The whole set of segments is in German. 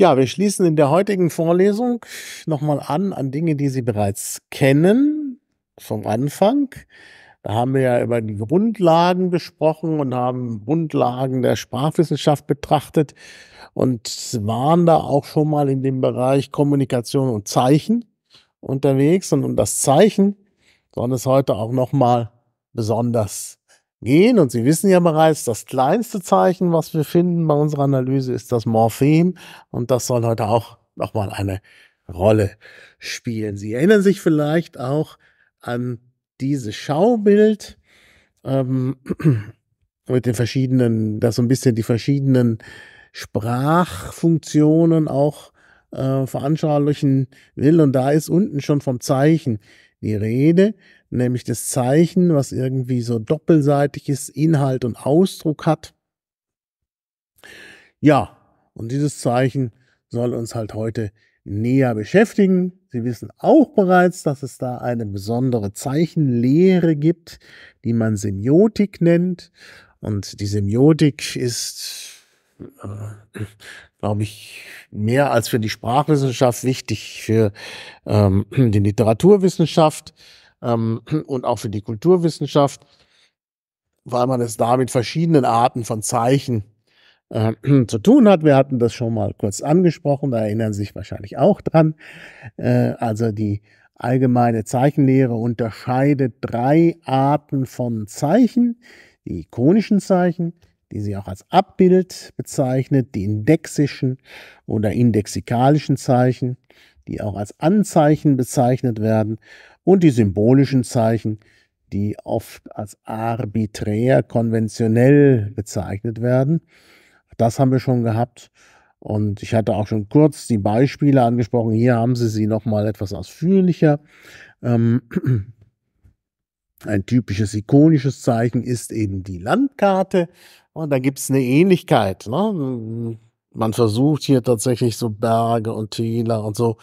Ja, wir schließen in der heutigen Vorlesung nochmal an an Dinge, die Sie bereits kennen vom Anfang. Da haben wir ja über die Grundlagen gesprochen und haben Grundlagen der Sprachwissenschaft betrachtet und waren da auch schon mal in dem Bereich Kommunikation und Zeichen unterwegs. Und um das Zeichen soll es heute auch nochmal besonders gehen. Und Sie wissen ja bereits, das kleinste Zeichen, was wir finden bei unserer Analyse, ist das Morphem. Und das soll heute auch nochmal eine Rolle spielen. Sie erinnern sich vielleicht auch an dieses Schaubild ähm, mit den verschiedenen, das so ein bisschen die verschiedenen Sprachfunktionen auch äh, veranschaulichen will. Und da ist unten schon vom Zeichen die Rede nämlich das Zeichen, was irgendwie so doppelseitig ist, Inhalt und Ausdruck hat. Ja, und dieses Zeichen soll uns halt heute näher beschäftigen. Sie wissen auch bereits, dass es da eine besondere Zeichenlehre gibt, die man Semiotik nennt. Und die Semiotik ist, äh, glaube ich, mehr als für die Sprachwissenschaft wichtig, für ähm, die Literaturwissenschaft ähm, und auch für die Kulturwissenschaft, weil man es da mit verschiedenen Arten von Zeichen äh, zu tun hat. Wir hatten das schon mal kurz angesprochen, da erinnern Sie sich wahrscheinlich auch dran. Äh, also die allgemeine Zeichenlehre unterscheidet drei Arten von Zeichen. Die ikonischen Zeichen, die sie auch als Abbild bezeichnet, die indexischen oder indexikalischen Zeichen, die auch als Anzeichen bezeichnet werden und die symbolischen Zeichen, die oft als arbiträr konventionell bezeichnet werden. Das haben wir schon gehabt. Und ich hatte auch schon kurz die Beispiele angesprochen. Hier haben Sie sie nochmal etwas ausführlicher. Ähm, ein typisches ikonisches Zeichen ist eben die Landkarte. Und da gibt es eine Ähnlichkeit. Ne? Man versucht hier tatsächlich so Berge und Täler und so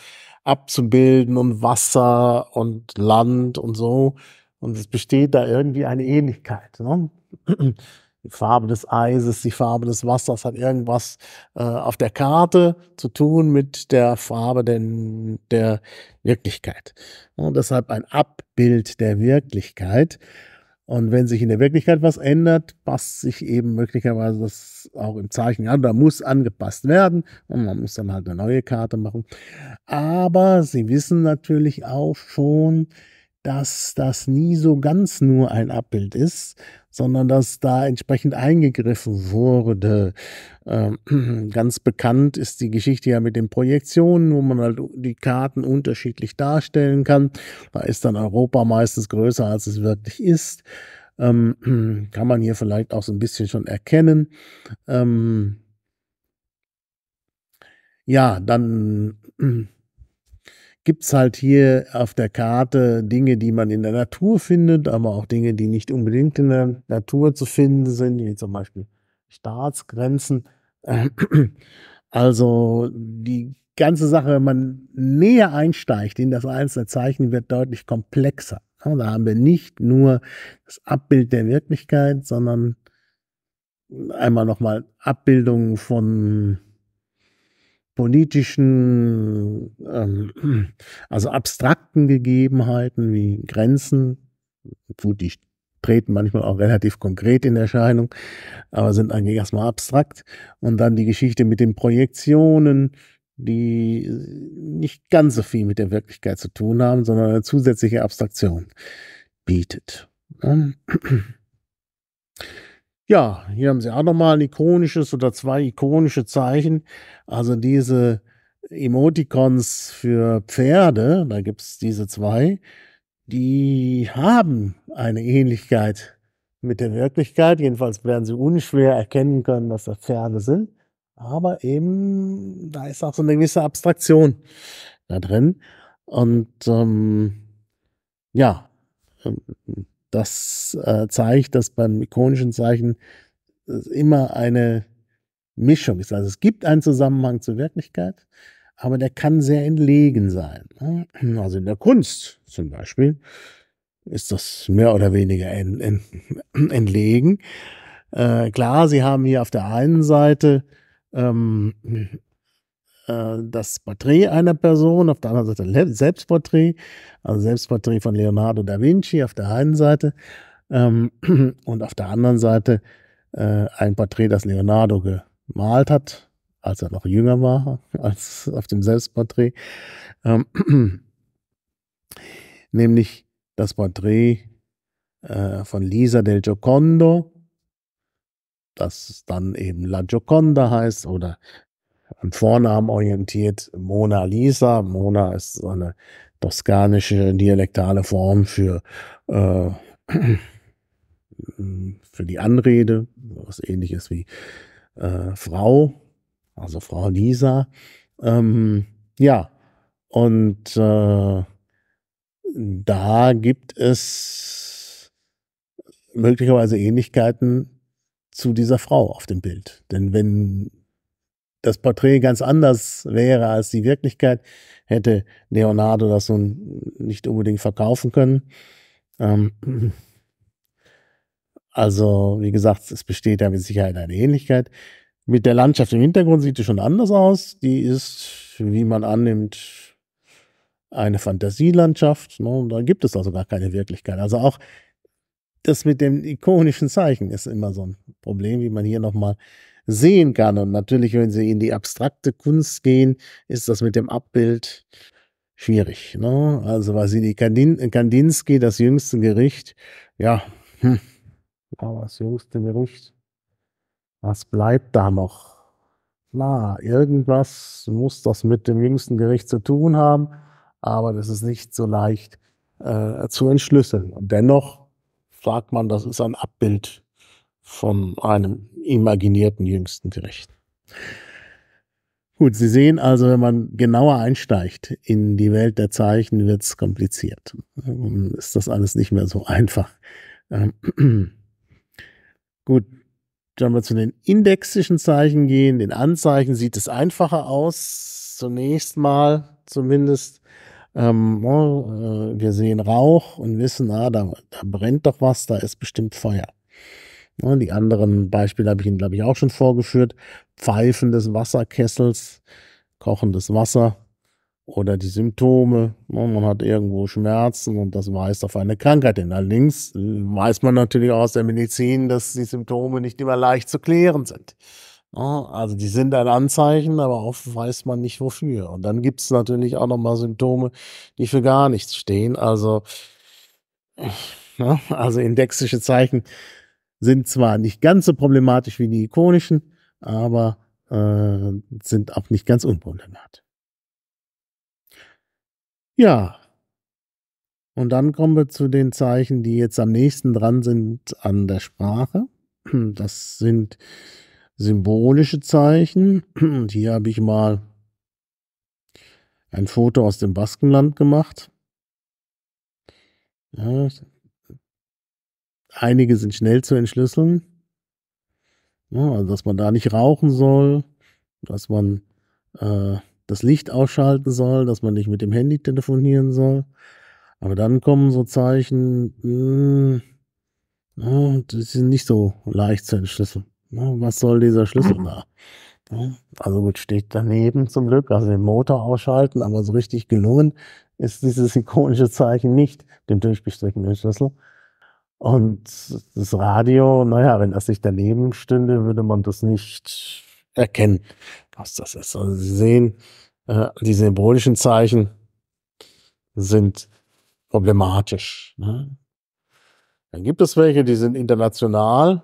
abzubilden und Wasser und Land und so. Und es besteht da irgendwie eine Ähnlichkeit. Ne? Die Farbe des Eises, die Farbe des Wassers hat irgendwas äh, auf der Karte zu tun mit der Farbe denn, der Wirklichkeit. Und deshalb ein Abbild der Wirklichkeit. Und wenn sich in der Wirklichkeit was ändert, passt sich eben möglicherweise das auch im Zeichen an. Da muss angepasst werden und man muss dann halt eine neue Karte machen. Aber Sie wissen natürlich auch schon, dass das nie so ganz nur ein Abbild ist, sondern dass da entsprechend eingegriffen wurde. Ähm, ganz bekannt ist die Geschichte ja mit den Projektionen, wo man halt die Karten unterschiedlich darstellen kann. Da ist dann Europa meistens größer, als es wirklich ist. Ähm, kann man hier vielleicht auch so ein bisschen schon erkennen. Ähm, ja, dann gibt es halt hier auf der Karte Dinge, die man in der Natur findet, aber auch Dinge, die nicht unbedingt in der Natur zu finden sind, wie zum Beispiel Staatsgrenzen. Also die ganze Sache, wenn man näher einsteigt in das einzelne Zeichen, wird deutlich komplexer. Da haben wir nicht nur das Abbild der Wirklichkeit, sondern einmal nochmal Abbildungen von politischen, ähm, also abstrakten Gegebenheiten wie Grenzen, gut, die treten manchmal auch relativ konkret in Erscheinung, aber sind eigentlich erstmal abstrakt. Und dann die Geschichte mit den Projektionen, die nicht ganz so viel mit der Wirklichkeit zu tun haben, sondern eine zusätzliche Abstraktion bietet. Ja, hier haben Sie auch nochmal ein ikonisches oder zwei ikonische Zeichen. Also diese Emoticons für Pferde, da gibt es diese zwei, die haben eine Ähnlichkeit mit der Wirklichkeit. Jedenfalls werden sie unschwer erkennen können, dass das Pferde sind. Aber eben, da ist auch so eine gewisse Abstraktion da drin. Und ähm, ja, ähm, das äh, zeigt, dass beim ikonischen Zeichen äh, immer eine Mischung ist. Also es gibt einen Zusammenhang zur Wirklichkeit, aber der kann sehr entlegen sein. Ne? Also in der Kunst zum Beispiel ist das mehr oder weniger ent, ent, entlegen. Äh, klar, Sie haben hier auf der einen Seite ähm, äh, das Porträt einer Person, auf der anderen Seite Le Selbstporträt, also Selbstporträt von Leonardo da Vinci auf der einen Seite ähm, und auf der anderen Seite äh, ein Porträt, das Leonardo gemalt hat, als er noch jünger war, als auf dem Selbstporträt. Ähm, nämlich das Porträt äh, von Lisa del Giocondo, das dann eben La Gioconda heißt oder am Vornamen orientiert. Mona Lisa. Mona ist so eine toskanische dialektale Form für, äh, für die Anrede, was ähnlich ist wie äh, Frau, also Frau Lisa. Ähm, ja, und äh, da gibt es möglicherweise Ähnlichkeiten zu dieser Frau auf dem Bild. Denn wenn das Porträt ganz anders wäre als die Wirklichkeit, hätte Leonardo das nun nicht unbedingt verkaufen können. Ähm, also, wie gesagt, es besteht da mit Sicherheit eine Ähnlichkeit. Mit der Landschaft im Hintergrund sieht es schon anders aus. Die ist, wie man annimmt, eine Fantasielandschaft. Ne? Da gibt es also gar keine Wirklichkeit. Also auch das mit dem ikonischen Zeichen ist immer so ein Problem, wie man hier nochmal sehen kann. Und natürlich, wenn Sie in die abstrakte Kunst gehen, ist das mit dem Abbild schwierig. Ne? Also Vasili Kandin Kandinsky, das jüngste Gericht, ja, hm. aber das jüngste Gericht, was bleibt da noch? Na, irgendwas muss das mit dem jüngsten Gericht zu tun haben, aber das ist nicht so leicht äh, zu entschlüsseln. Und dennoch sagt man, das ist ein Abbild von einem imaginierten jüngsten Gericht. Gut, Sie sehen also, wenn man genauer einsteigt in die Welt der Zeichen, wird es kompliziert. Ist das alles nicht mehr so einfach. Ähm, gut, wenn wir zu den indexischen Zeichen gehen, den Anzeichen, sieht es einfacher aus, zunächst mal zumindest. Ähm, oh, äh, wir sehen Rauch und wissen, ah, da, da brennt doch was, da ist bestimmt Feuer. Ne, die anderen Beispiele habe ich Ihnen, glaube ich, auch schon vorgeführt. Pfeifen des Wasserkessels, kochendes Wasser oder die Symptome. Ne, man hat irgendwo Schmerzen und das weist auf eine Krankheit hin. Allerdings äh, weiß man natürlich auch aus der Medizin, dass die Symptome nicht immer leicht zu klären sind. Ne, also die sind ein Anzeichen, aber oft weiß man nicht wofür. Und dann gibt es natürlich auch nochmal Symptome, die für gar nichts stehen. Also, also indexische Zeichen sind zwar nicht ganz so problematisch wie die ikonischen, aber äh, sind auch nicht ganz unproblematisch. Ja. Und dann kommen wir zu den Zeichen, die jetzt am nächsten dran sind an der Sprache. Das sind symbolische Zeichen. Und hier habe ich mal ein Foto aus dem Baskenland gemacht. Ja, einige sind schnell zu entschlüsseln. Ja, also dass man da nicht rauchen soll, dass man äh, das Licht ausschalten soll, dass man nicht mit dem Handy telefonieren soll. Aber dann kommen so Zeichen, mh, hm, ja, das sind nicht so leicht zu entschlüsseln. Ja, was soll dieser Schlüssel da? Also gut, steht daneben zum Glück, also den Motor ausschalten, aber so richtig gelungen ist dieses ikonische Zeichen nicht, den durchgestrichenen Schlüssel. Und das Radio, naja, wenn das nicht daneben stünde, würde man das nicht erkennen, was das ist. Also Sie sehen, äh, die symbolischen Zeichen sind problematisch. Ne? Dann gibt es welche, die sind international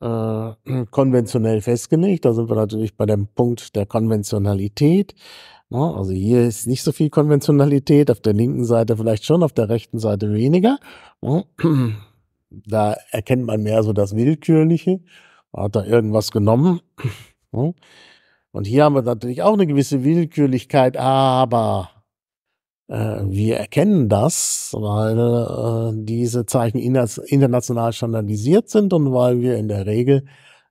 äh, konventionell festgelegt. Da sind wir natürlich bei dem Punkt der Konventionalität. Ne? Also hier ist nicht so viel Konventionalität, auf der linken Seite vielleicht schon, auf der rechten Seite weniger. Ne? Da erkennt man mehr so das Willkürliche. Hat da irgendwas genommen? Ne? Und hier haben wir natürlich auch eine gewisse Willkürlichkeit, aber äh, wir erkennen das, weil äh, diese Zeichen international standardisiert sind und weil wir in der Regel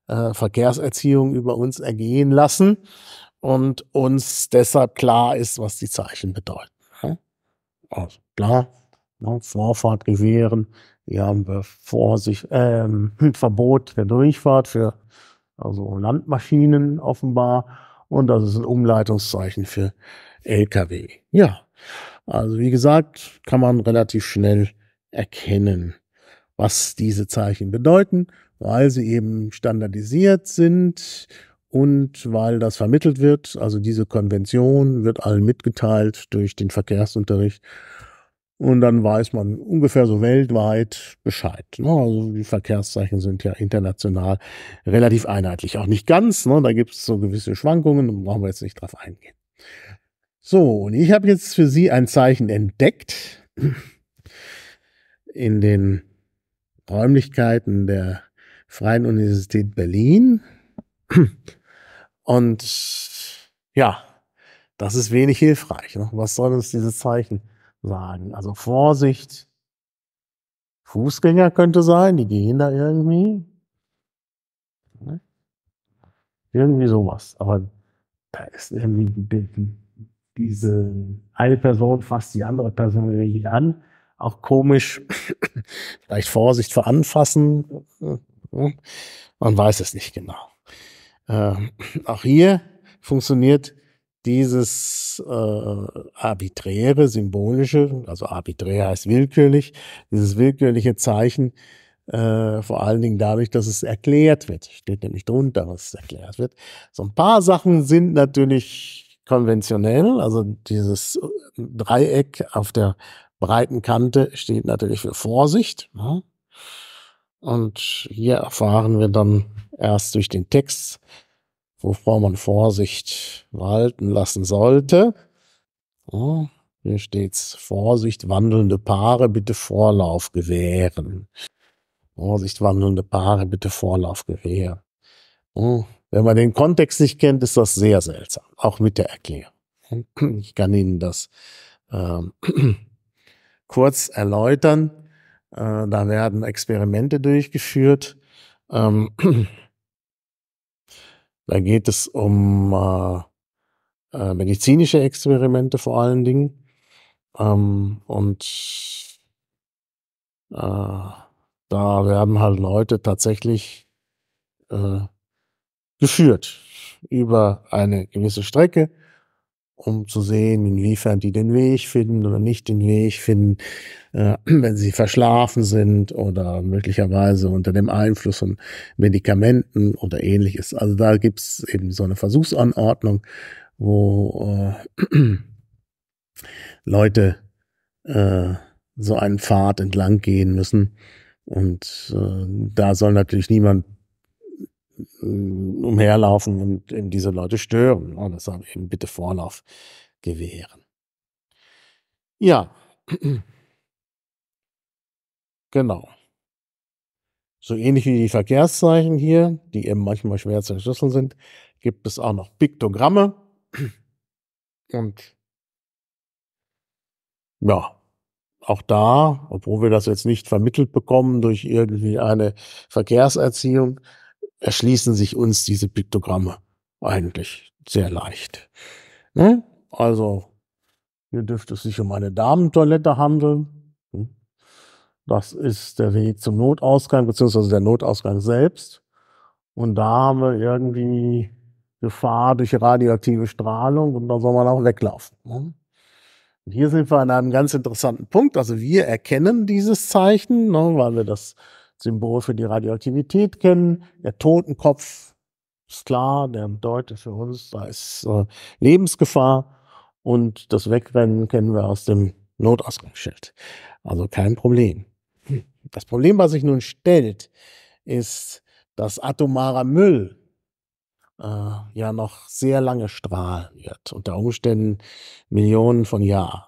äh, Verkehrserziehung über uns ergehen lassen und uns deshalb klar ist, was die Zeichen bedeuten. Also klar, ne? Vorfahrt gewähren, hier haben wir Vorsicht, sich ähm, hm, Verbot der Durchfahrt für also Landmaschinen offenbar und das ist ein Umleitungszeichen für LKW. Ja, also wie gesagt, kann man relativ schnell erkennen, was diese Zeichen bedeuten, weil sie eben standardisiert sind und weil das vermittelt wird, also diese Konvention wird allen mitgeteilt durch den Verkehrsunterricht. Und dann weiß man ungefähr so weltweit Bescheid. Ne? Also die Verkehrszeichen sind ja international relativ einheitlich. Auch nicht ganz, ne? da gibt es so gewisse Schwankungen, da brauchen wir jetzt nicht drauf eingehen. So, und ich habe jetzt für Sie ein Zeichen entdeckt in den Räumlichkeiten der Freien Universität Berlin. Und ja, das ist wenig hilfreich. Ne? Was soll uns dieses Zeichen sagen? Also Vorsicht. Fußgänger könnte sein, die gehen da irgendwie. Ne? Irgendwie sowas. Aber da ist irgendwie diese eine Person fasst die andere Person irgendwie an. Auch komisch. Vielleicht Vorsicht vor Anfassen. Hm? Man weiß es nicht genau. Äh, auch hier funktioniert dieses äh, arbiträre, symbolische, also arbiträr heißt willkürlich, dieses willkürliche Zeichen, äh, vor allen Dingen dadurch, dass es erklärt wird. Steht nämlich drunter, was es erklärt wird. So ein paar Sachen sind natürlich konventionell, also dieses Dreieck auf der breiten Kante steht natürlich für Vorsicht. Ne? Und hier erfahren wir dann erst durch den Text, wovor man Vorsicht walten lassen sollte. Oh, hier steht's. Vorsicht, wandelnde Paare, bitte Vorlauf gewähren. Vorsicht, wandelnde Paare, bitte Vorlauf gewähren. Oh, wenn man den Kontext nicht kennt, ist das sehr seltsam. Auch mit der Erklärung. Ich kann Ihnen das ähm, kurz erläutern. Äh, da werden Experimente durchgeführt. Ähm, Da geht es um äh, äh, medizinische Experimente vor allen Dingen. Ähm, und äh, da werden halt Leute tatsächlich äh, geführt über eine gewisse Strecke um zu sehen, inwiefern die den Weg finden oder nicht den Weg finden, äh, wenn sie verschlafen sind oder möglicherweise unter dem Einfluss von Medikamenten oder ähnliches. Also da gibt's eben so eine Versuchsanordnung, wo äh, Leute äh, so einen Pfad entlang gehen müssen. Und äh, da soll natürlich niemand äh, umherlaufen und eben diese Leute stören. Und deshalb eben bitte Vorlauf gewähren. Ja, genau. So ähnlich wie die Verkehrszeichen hier, die eben manchmal schwer zu entschlüsseln sind, gibt es auch noch Piktogramme. Und ja, auch da, obwohl wir das jetzt nicht vermittelt bekommen durch irgendwie eine Verkehrserziehung, erschließen sich uns diese Piktogramme eigentlich sehr leicht. Ne? Also, hier dürfte es sich um eine Damentoilette handeln. Hm? Das ist der Weg zum Notausgang, beziehungsweise der Notausgang selbst. Und da haben wir irgendwie Gefahr durch radioaktive Strahlung und da soll man auch weglaufen. Ne? Und hier sind wir an einem ganz interessanten Punkt. Also wir erkennen dieses Zeichen, ne, weil wir das Symbol für die Radioaktivität kennen. Der Totenkopf ist klar, der bedeutet für uns, da ist äh, Lebensgefahr. Und das Wegrennen kennen wir aus dem Notausgangsschild. Also kein Problem. Das Problem, was sich nun stellt, ist, dass atomarer Müll äh, ja noch sehr lange strahlen wird, unter Umständen Millionen von Jahren.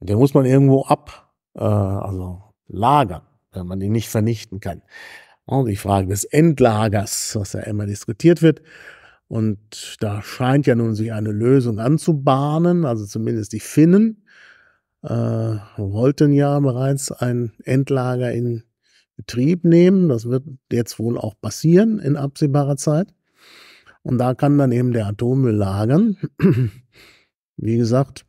Den muss man irgendwo ab, äh, also lagern wenn man ihn nicht vernichten kann. Und die Frage des Endlagers, was ja immer diskutiert wird. Und da scheint ja nun sich eine Lösung anzubahnen, also zumindest die Finnen äh, wollten ja bereits ein Endlager in Betrieb nehmen. Das wird jetzt wohl auch passieren in absehbarer Zeit. Und da kann dann eben der Atommüll lagern. Wie gesagt,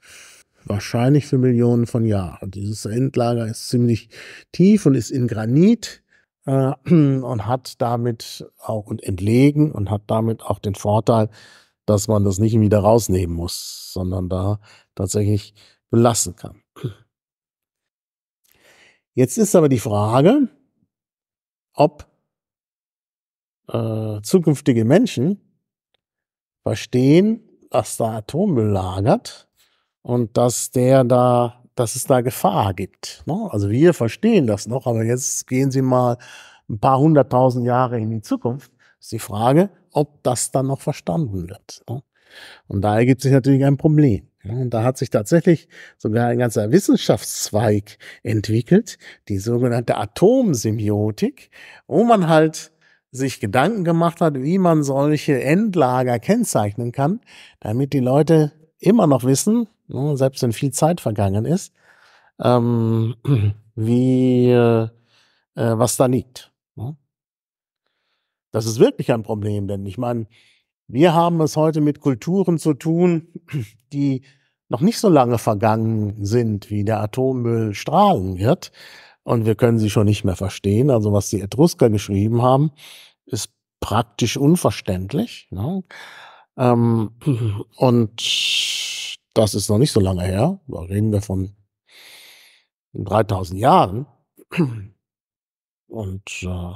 wahrscheinlich für Millionen von Jahren. Dieses Endlager ist ziemlich tief und ist in Granit äh, und hat damit auch und entlegen und hat damit auch den Vorteil, dass man das nicht wieder rausnehmen muss, sondern da tatsächlich belassen kann. Jetzt ist aber die Frage, ob äh, zukünftige Menschen verstehen, was da Atommüll lagert und dass der da, dass es da Gefahr gibt. Ne? Also wir verstehen das noch, aber jetzt gehen Sie mal ein paar hunderttausend Jahre in die Zukunft. Ist die Frage, ob das dann noch verstanden wird. Ne? Und da ergibt sich natürlich ein Problem. und da hat sich tatsächlich sogar ein ganzer Wissenschaftszweig entwickelt, die sogenannte Atomsemiotik, wo man halt sich Gedanken gemacht hat, wie man solche Endlager kennzeichnen kann, damit die Leute immer noch wissen, Ne, selbst wenn viel Zeit vergangen ist, ähm, wie äh, äh, was da liegt. Ne? Das ist wirklich ein Problem, denn ich meine, wir haben es heute mit Kulturen zu tun, die noch nicht so lange vergangen sind, wie der Atommüll strahlen wird. Und wir können sie schon nicht mehr verstehen. Also was die Etrusker geschrieben haben, ist praktisch unverständlich. Ne? Ähm, und das ist noch nicht so lange her, da reden wir von 3000 Jahren. Und äh,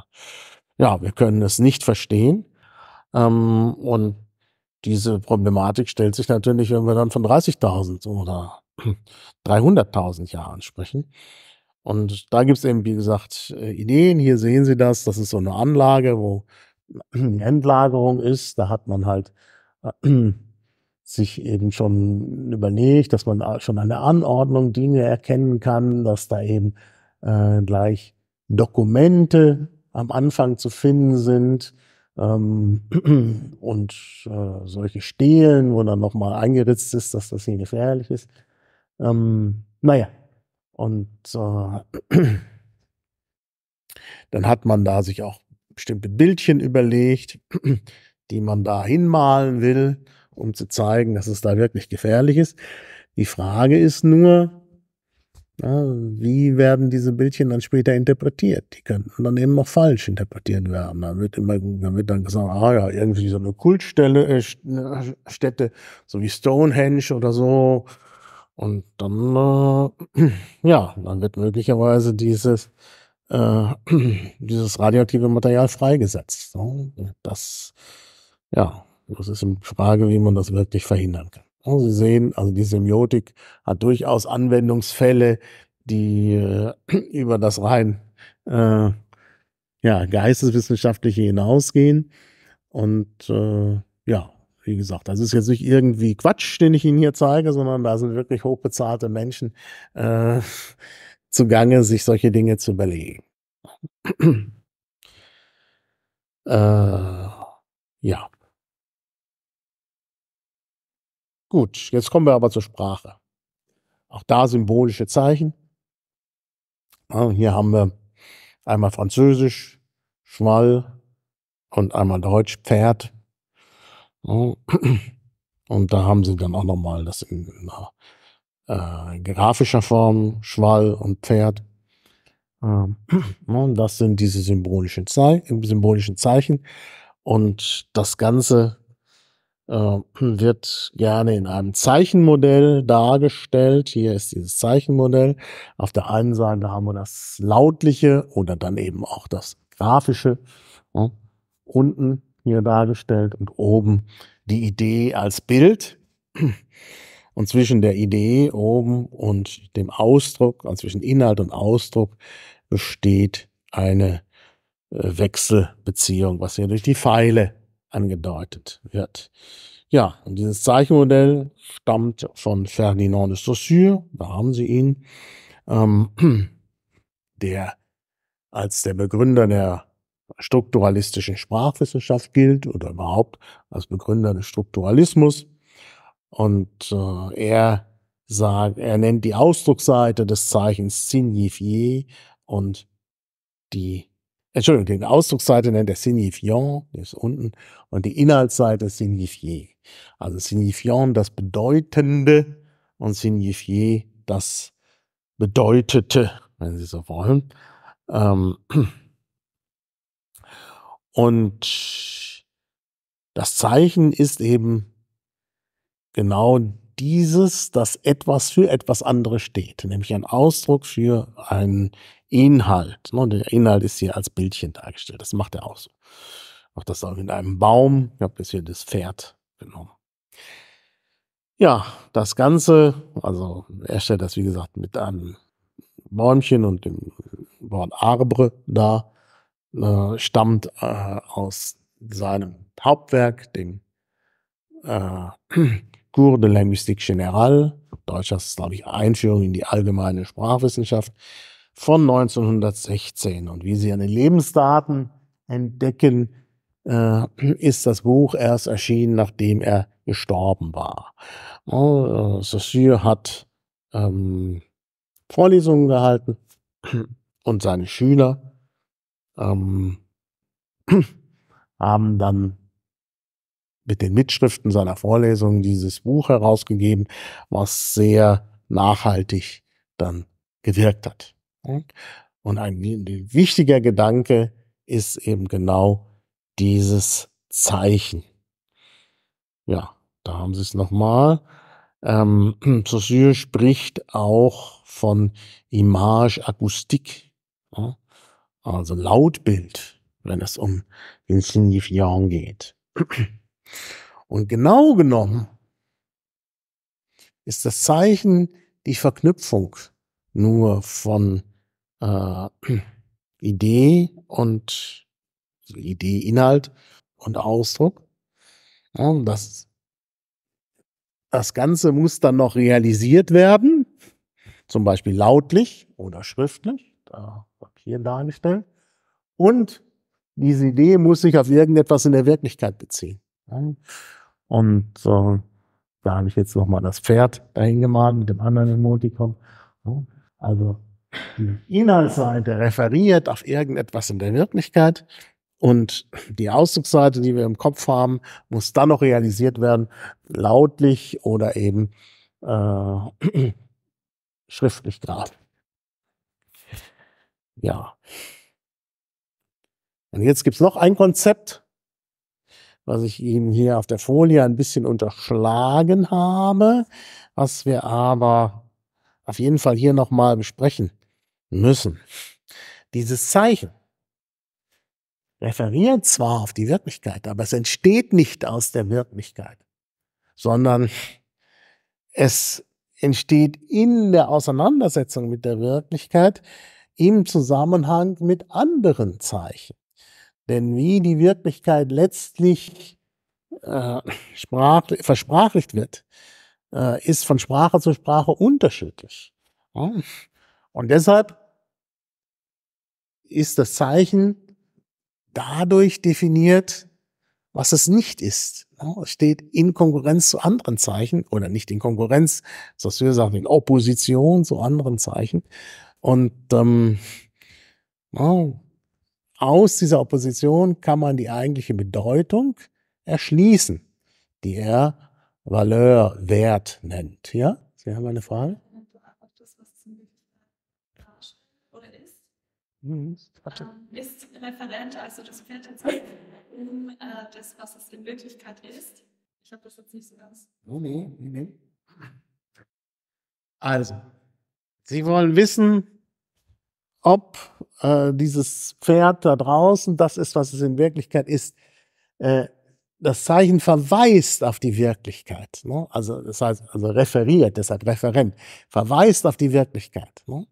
ja, wir können es nicht verstehen. Ähm, und diese Problematik stellt sich natürlich, wenn wir dann von 30.000 oder 300.000 Jahren sprechen. Und da gibt es eben, wie gesagt, Ideen. Hier sehen Sie das. Das ist so eine Anlage, wo die Endlagerung ist. Da hat man halt äh, sich eben schon überlegt, dass man schon an der Anordnung Dinge erkennen kann, dass da eben äh, gleich Dokumente am Anfang zu finden sind ähm, und äh, solche Stelen, wo dann nochmal eingeritzt ist, dass das hier gefährlich ist. Ähm, naja, und äh, dann hat man da sich auch bestimmte Bildchen überlegt, die man da hinmalen will um zu zeigen, dass es da wirklich gefährlich ist. Die Frage ist nur, na, wie werden diese Bildchen dann später interpretiert? Die könnten dann eben noch falsch interpretiert werden. Da wird immer, dann wird dann gesagt, ah ja, irgendwie so eine Kultstelle, äh, äh, Stätte, so wie Stonehenge oder so. Und dann, äh, ja, dann wird möglicherweise dieses, äh, dieses radioaktive Material freigesetzt. So, das, ja, das ist eine Frage, wie man das wirklich verhindern kann. Und also Sie sehen, also die Semiotik hat durchaus Anwendungsfälle, die äh, über das rein äh, ja, geisteswissenschaftliche hinausgehen. Und äh, ja, wie gesagt, das ist jetzt nicht irgendwie Quatsch, den ich Ihnen hier zeige, sondern da sind wirklich hochbezahlte Menschen äh, zugange, sich solche Dinge zu überlegen. äh, ja. Gut, jetzt kommen wir aber zur Sprache. Auch da symbolische Zeichen. hier haben wir einmal Französisch, Schwall und einmal Deutsch, Pferd. Und da haben sie dann auch nochmal das in, einer, äh, grafischer Form, Schwall und Pferd. Und ähm, das sind diese symbolischen, Ze symbolischen Zeichen. Und das Ganze äh, wird gerne in einem Zeichenmodell dargestellt. Hier ist dieses Zeichenmodell. Auf der einen Seite haben wir das lautliche oder dann eben auch das grafische ja, unten hier dargestellt und oben die Idee als Bild. Und zwischen der Idee oben und dem Ausdruck, also zwischen Inhalt und Ausdruck, besteht eine äh, Wechselbeziehung, was wir durch die Pfeile angedeutet wird. Ja, und dieses Zeichenmodell stammt von Ferdinand de Saussure, da haben Sie ihn, ähm, der als der Begründer der strukturalistischen Sprachwissenschaft gilt oder überhaupt als Begründer des Strukturalismus. Und äh, er sagt, er nennt die Ausdrucksseite des Zeichens signifier und die Entschuldigung, die Ausdrucksseite nennt er signifiant, die ist unten, und die Inhaltsseite signifié. Also signifiant das Bedeutende und signifié das Bedeutete, wenn Sie so wollen. Ähm, und das Zeichen ist eben genau dieses, dass etwas für etwas anderes steht, nämlich ein Ausdruck für einen Inhalt. Ne, der Inhalt ist hier als Bildchen dargestellt. Das macht er auch so. Auch das auch in einem Baum. Ich habe jetzt hier das Pferd genommen. Ja, das Ganze, also er stellt das wie gesagt mit einem Bäumchen und dem Wort Arbre da, äh, stammt äh, aus seinem Hauptwerk, dem äh, Cours de Linguistique Générale, Deutsch heißt es, glaube ich, Einführung in die allgemeine Sprachwissenschaft von 1916. Und wie Sie an den Lebensdaten entdecken, äh, ist das Buch erst erschienen, nachdem er gestorben war. Oh, Saussure hat ähm, Vorlesungen gehalten und seine Schüler ähm, haben dann mit den Mitschriften seiner Vorlesungen dieses Buch herausgegeben, was sehr nachhaltig dann gewirkt hat. Und ein wichtiger Gedanke ist eben genau dieses Zeichen. Ja, da haben Sie es nochmal. Ähm, Saussure spricht auch von Image Akustik, ja? also Lautbild, wenn es um Vincent Fillon geht. Und genau genommen ist das Zeichen die Verknüpfung nur von äh, Idee und also Idee, Inhalt und Ausdruck. Ja, das, das Ganze muss dann noch realisiert werden, zum Beispiel lautlich oder schriftlich, da hier dargestellt. Und diese Idee muss sich auf irgendetwas in der Wirklichkeit beziehen. Ne? Und äh, da habe ich jetzt nochmal das Pferd eingemalt mit dem anderen Emoticon. Ne? Also die Inhaltsseite referiert auf irgendetwas in der Wirklichkeit und die Ausdrucksseite, die wir im Kopf haben, muss dann noch realisiert werden, lautlich oder eben äh, schriftlich gerade. Ja. Und jetzt gibt es noch ein Konzept, was ich Ihnen hier auf der Folie ein bisschen unterschlagen habe, was wir aber auf jeden Fall hier nochmal besprechen müssen. Dieses Zeichen referiert zwar auf die Wirklichkeit, aber es entsteht nicht aus der Wirklichkeit, sondern es entsteht in der Auseinandersetzung mit der Wirklichkeit im Zusammenhang mit anderen Zeichen. Denn wie die Wirklichkeit letztlich äh, sprach, versprachlicht wird, äh, ist von Sprache zu Sprache unterschiedlich. Und deshalb ist das Zeichen dadurch definiert, was es nicht ist. Es steht in Konkurrenz zu anderen Zeichen oder nicht in Konkurrenz, was wir sagen, in Opposition zu anderen Zeichen. Und ähm, ja, aus dieser Opposition kann man die eigentliche Bedeutung erschließen, die er Valeur, Wert nennt. Ja? Sie haben eine Frage? Mhm. Ähm, ist Referent, also das fährt jetzt um äh, das, was es in Wirklichkeit ist. Ich habe das jetzt nicht so ganz. Oh, nee, nee, nee. Also, Sie wollen wissen, ob äh, dieses Pferd da draußen das ist, was es in Wirklichkeit ist. Äh, das Zeichen verweist auf die Wirklichkeit. Ne? Also, das heißt, also referiert, deshalb Referent, verweist auf die Wirklichkeit. Ne?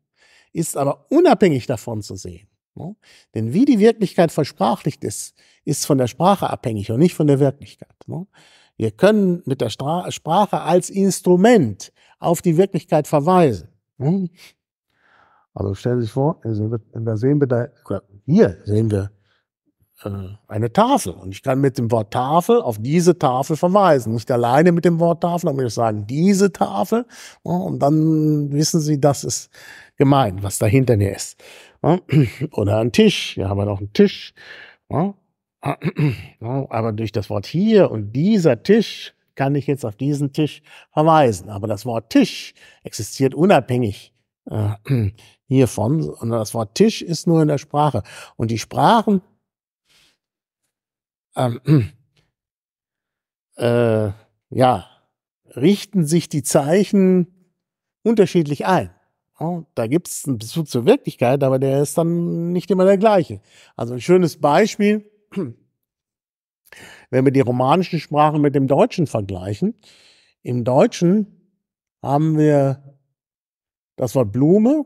Ist aber unabhängig davon zu sehen. Ne? Denn wie die Wirklichkeit versprachlicht ist, ist von der Sprache abhängig und nicht von der Wirklichkeit. Ne? Wir können mit der Stra Sprache als Instrument auf die Wirklichkeit verweisen. Ne? Also stellen Sie sich vor, da sehen wir da, hier sehen wir äh, eine Tafel. Und ich kann mit dem Wort Tafel auf diese Tafel verweisen. Nicht alleine mit dem Wort Tafel, aber ich sagen, diese Tafel. Und dann wissen Sie, das ist gemeint, was dahinter mir ist. Oder ein Tisch. Hier haben wir noch einen Tisch. Aber durch das Wort hier und dieser Tisch kann ich jetzt auf diesen Tisch verweisen. Aber das Wort Tisch existiert unabhängig äh, hiervon, sondern das Wort Tisch ist nur in der Sprache. Und die Sprachen ähm, äh, ja, richten sich die Zeichen unterschiedlich ein. Oh, da gibt es einen Bezug zur Wirklichkeit, aber der ist dann nicht immer der gleiche. Also ein schönes Beispiel, wenn wir die romanischen Sprachen mit dem Deutschen vergleichen. Im Deutschen haben wir das Wort Blume.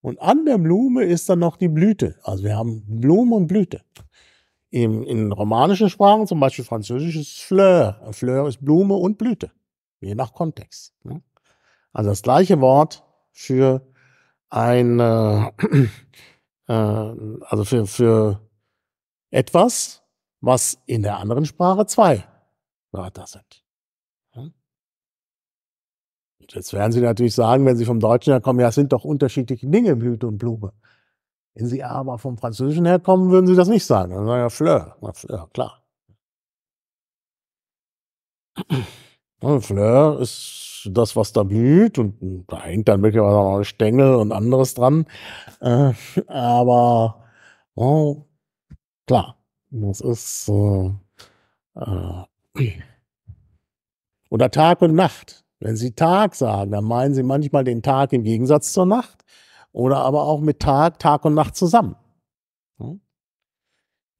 Und an der Blume ist dann noch die Blüte. Also wir haben Blume und Blüte. Im, in romanischen Sprachen, zum Beispiel Französisch, ist Fleur. Fleur ist Blume und Blüte. Je nach Kontext. Ne? Also das gleiche Wort für eine, äh, äh, also für, für etwas, was in der anderen Sprache zwei Wörter sind jetzt werden Sie natürlich sagen, wenn Sie vom Deutschen herkommen, ja, es sind doch unterschiedliche Dinge, Blüte und Blume. Wenn Sie aber vom Französischen herkommen, würden Sie das nicht sagen. Dann sagen ja Fleur. Na, Fleur, klar. Und Fleur ist das, was da blüht und da hängt dann möglicherweise auch noch ein Stängel und anderes dran. Äh, aber oh, klar, das ist äh, äh, unter Tag und Nacht. Wenn Sie Tag sagen, dann meinen Sie manchmal den Tag im Gegensatz zur Nacht oder aber auch mit Tag, Tag und Nacht zusammen.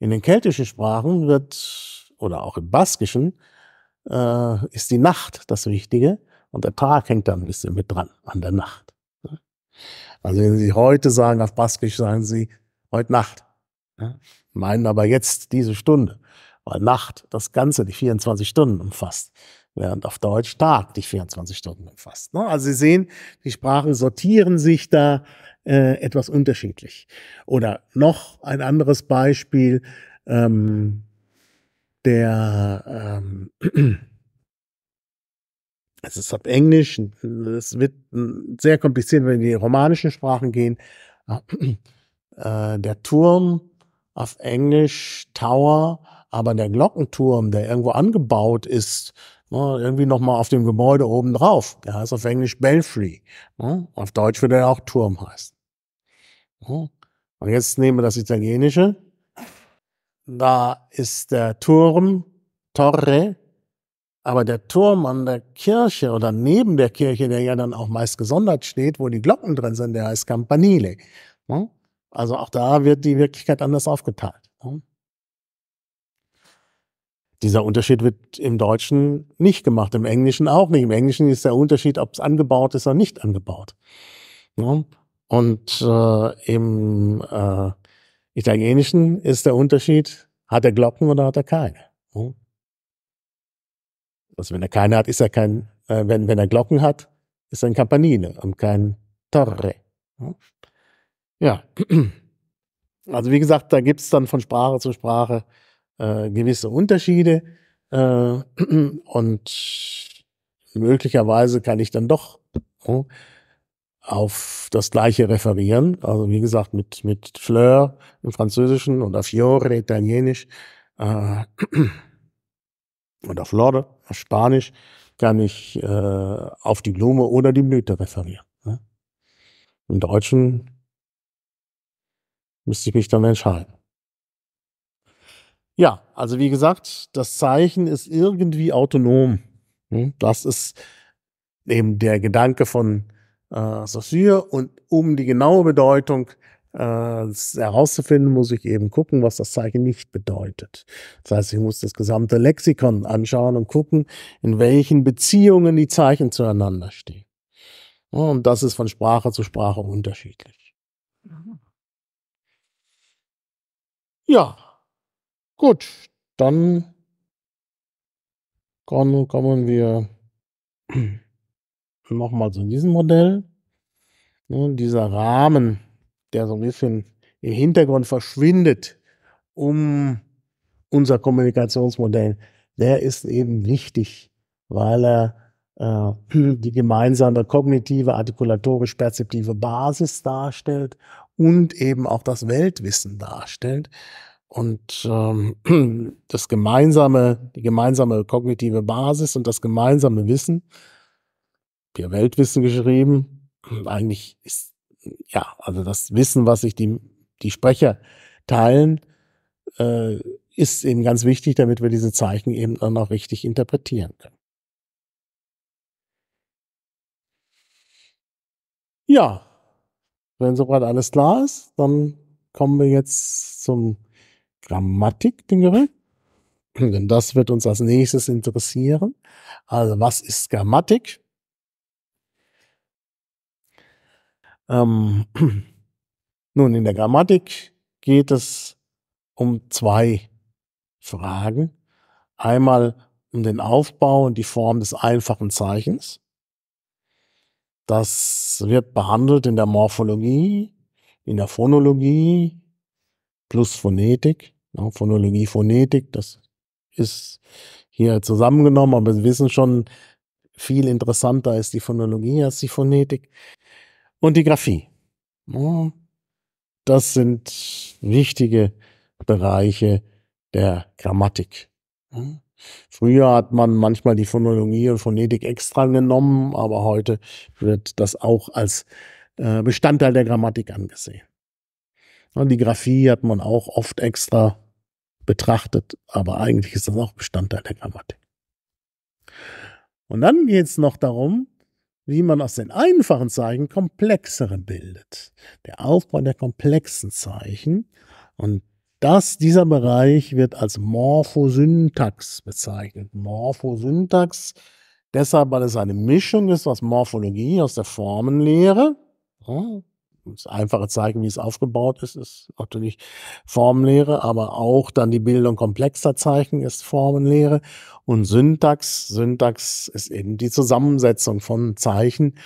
In den keltischen Sprachen wird, oder auch im Baskischen, äh, ist die Nacht das Wichtige und der Tag hängt da ein bisschen mit dran, an der Nacht. Also wenn Sie heute sagen, auf Baskisch sagen Sie heute Nacht, meinen aber jetzt diese Stunde, weil Nacht das Ganze, die 24 Stunden umfasst während auf Deutsch Tag die 24 Stunden umfasst. Ne? Also Sie sehen, die Sprachen sortieren sich da äh, etwas unterschiedlich. Oder noch ein anderes Beispiel, ähm, der, ähm, es ist auf Englisch, es wird äh, sehr kompliziert, wenn wir in die romanischen Sprachen gehen. Äh, der Turm auf Englisch, Tower, aber der Glockenturm, der irgendwo angebaut ist, ne, irgendwie nochmal auf dem Gebäude oben drauf. Der heißt auf Englisch Belfry. Ne? Auf Deutsch würde er auch Turm heißen. Ne? Und jetzt nehmen wir das Italienische. Da ist der Turm, Torre, aber der Turm an der Kirche oder neben der Kirche, der ja dann auch meist gesondert steht, wo die Glocken drin sind, der heißt Campanile. Ne, also auch da wird die Wirklichkeit anders aufgeteilt. Ne. Dieser Unterschied wird im Deutschen nicht gemacht, im Englischen auch nicht. Im Englischen ist der Unterschied, ob es angebaut ist oder nicht angebaut. Und äh, im äh, Italienischen ist der Unterschied, hat er Glocken oder hat er keine. Also wenn er keine hat, ist er kein, äh, wenn, wenn er Glocken hat, ist er ein Campanile und kein Torre. Ja? ja. Also wie gesagt, da gibt's dann von Sprache zu Sprache äh, gewisse Unterschiede äh, und möglicherweise kann ich dann doch oh, auf das Gleiche referieren. Also wie gesagt, mit, mit Fleur im Französischen oder Fiore italienisch äh, oder Flore Spanisch kann ich äh, auf die Blume oder die Blüte referieren. Ne? Im Deutschen müsste ich mich dann entscheiden. Ja, also wie gesagt, das Zeichen ist irgendwie autonom. Hm? Das ist eben der Gedanke von äh, Saussure. Und um die genaue Bedeutung äh, herauszufinden, muss ich eben gucken, was das Zeichen nicht bedeutet. Das heißt, ich muss das gesamte Lexikon anschauen und gucken, in welchen Beziehungen die Zeichen zueinander stehen. Und das ist von Sprache zu Sprache unterschiedlich. Ja, Gut, dann kommen, wir nochmal zu diesem Modell. Und ne, dieser Rahmen, der so ein bisschen im Hintergrund verschwindet, um unser Kommunikationsmodell, der ist eben wichtig, weil er äh, die gemeinsame kognitive, artikulatorisch-perzeptive Basis darstellt und eben auch das Weltwissen darstellt, und ähm, das gemeinsame, die gemeinsame kognitive Basis und das gemeinsame Wissen, wir Weltwissen geschrieben, eigentlich ist, ja, also das Wissen, was sich die, die Sprecher teilen, äh, ist eben ganz wichtig, damit wir diese Zeichen eben dann auch richtig interpretieren können. Ja, wenn soweit alles klar ist, dann kommen wir jetzt zum Grammatik-Dingerei. Denn das wird uns als nächstes interessieren. Also was ist Grammatik? Ähm, nun, in der Grammatik geht es um zwei Fragen. Einmal um den Aufbau und die Form des einfachen Zeichens. Das wird behandelt in der Morphologie, in der Phonologie plus Phonetik ja, Phonologie, Phonetik, das ist hier zusammengenommen, aber wir wissen schon, viel interessanter ist die Phonologie als die Phonetik. Und die Graphie. Ja, das sind wichtige Bereiche der Grammatik. Ja. Früher hat man manchmal die Phonologie und Phonetik extra genommen, aber heute wird das auch als äh, Bestandteil der Grammatik angesehen. Und die Graphie hat man auch oft extra betrachtet, aber eigentlich ist das auch Bestandteil der Grammatik. Und dann geht es noch darum, wie man aus den einfachen Zeichen komplexere bildet. Der Aufbau der komplexen Zeichen. Und das, dieser Bereich wird als Morphosyntax bezeichnet. Morphosyntax deshalb, weil es eine Mischung ist aus Morphologie, aus der Formenlehre, das einfache zeigen, wie es aufgebaut ist, ist natürlich Formenlehre, aber auch dann die Bildung komplexer Zeichen ist Formenlehre und Syntax. Syntax ist eben die Zusammensetzung von Zeichen.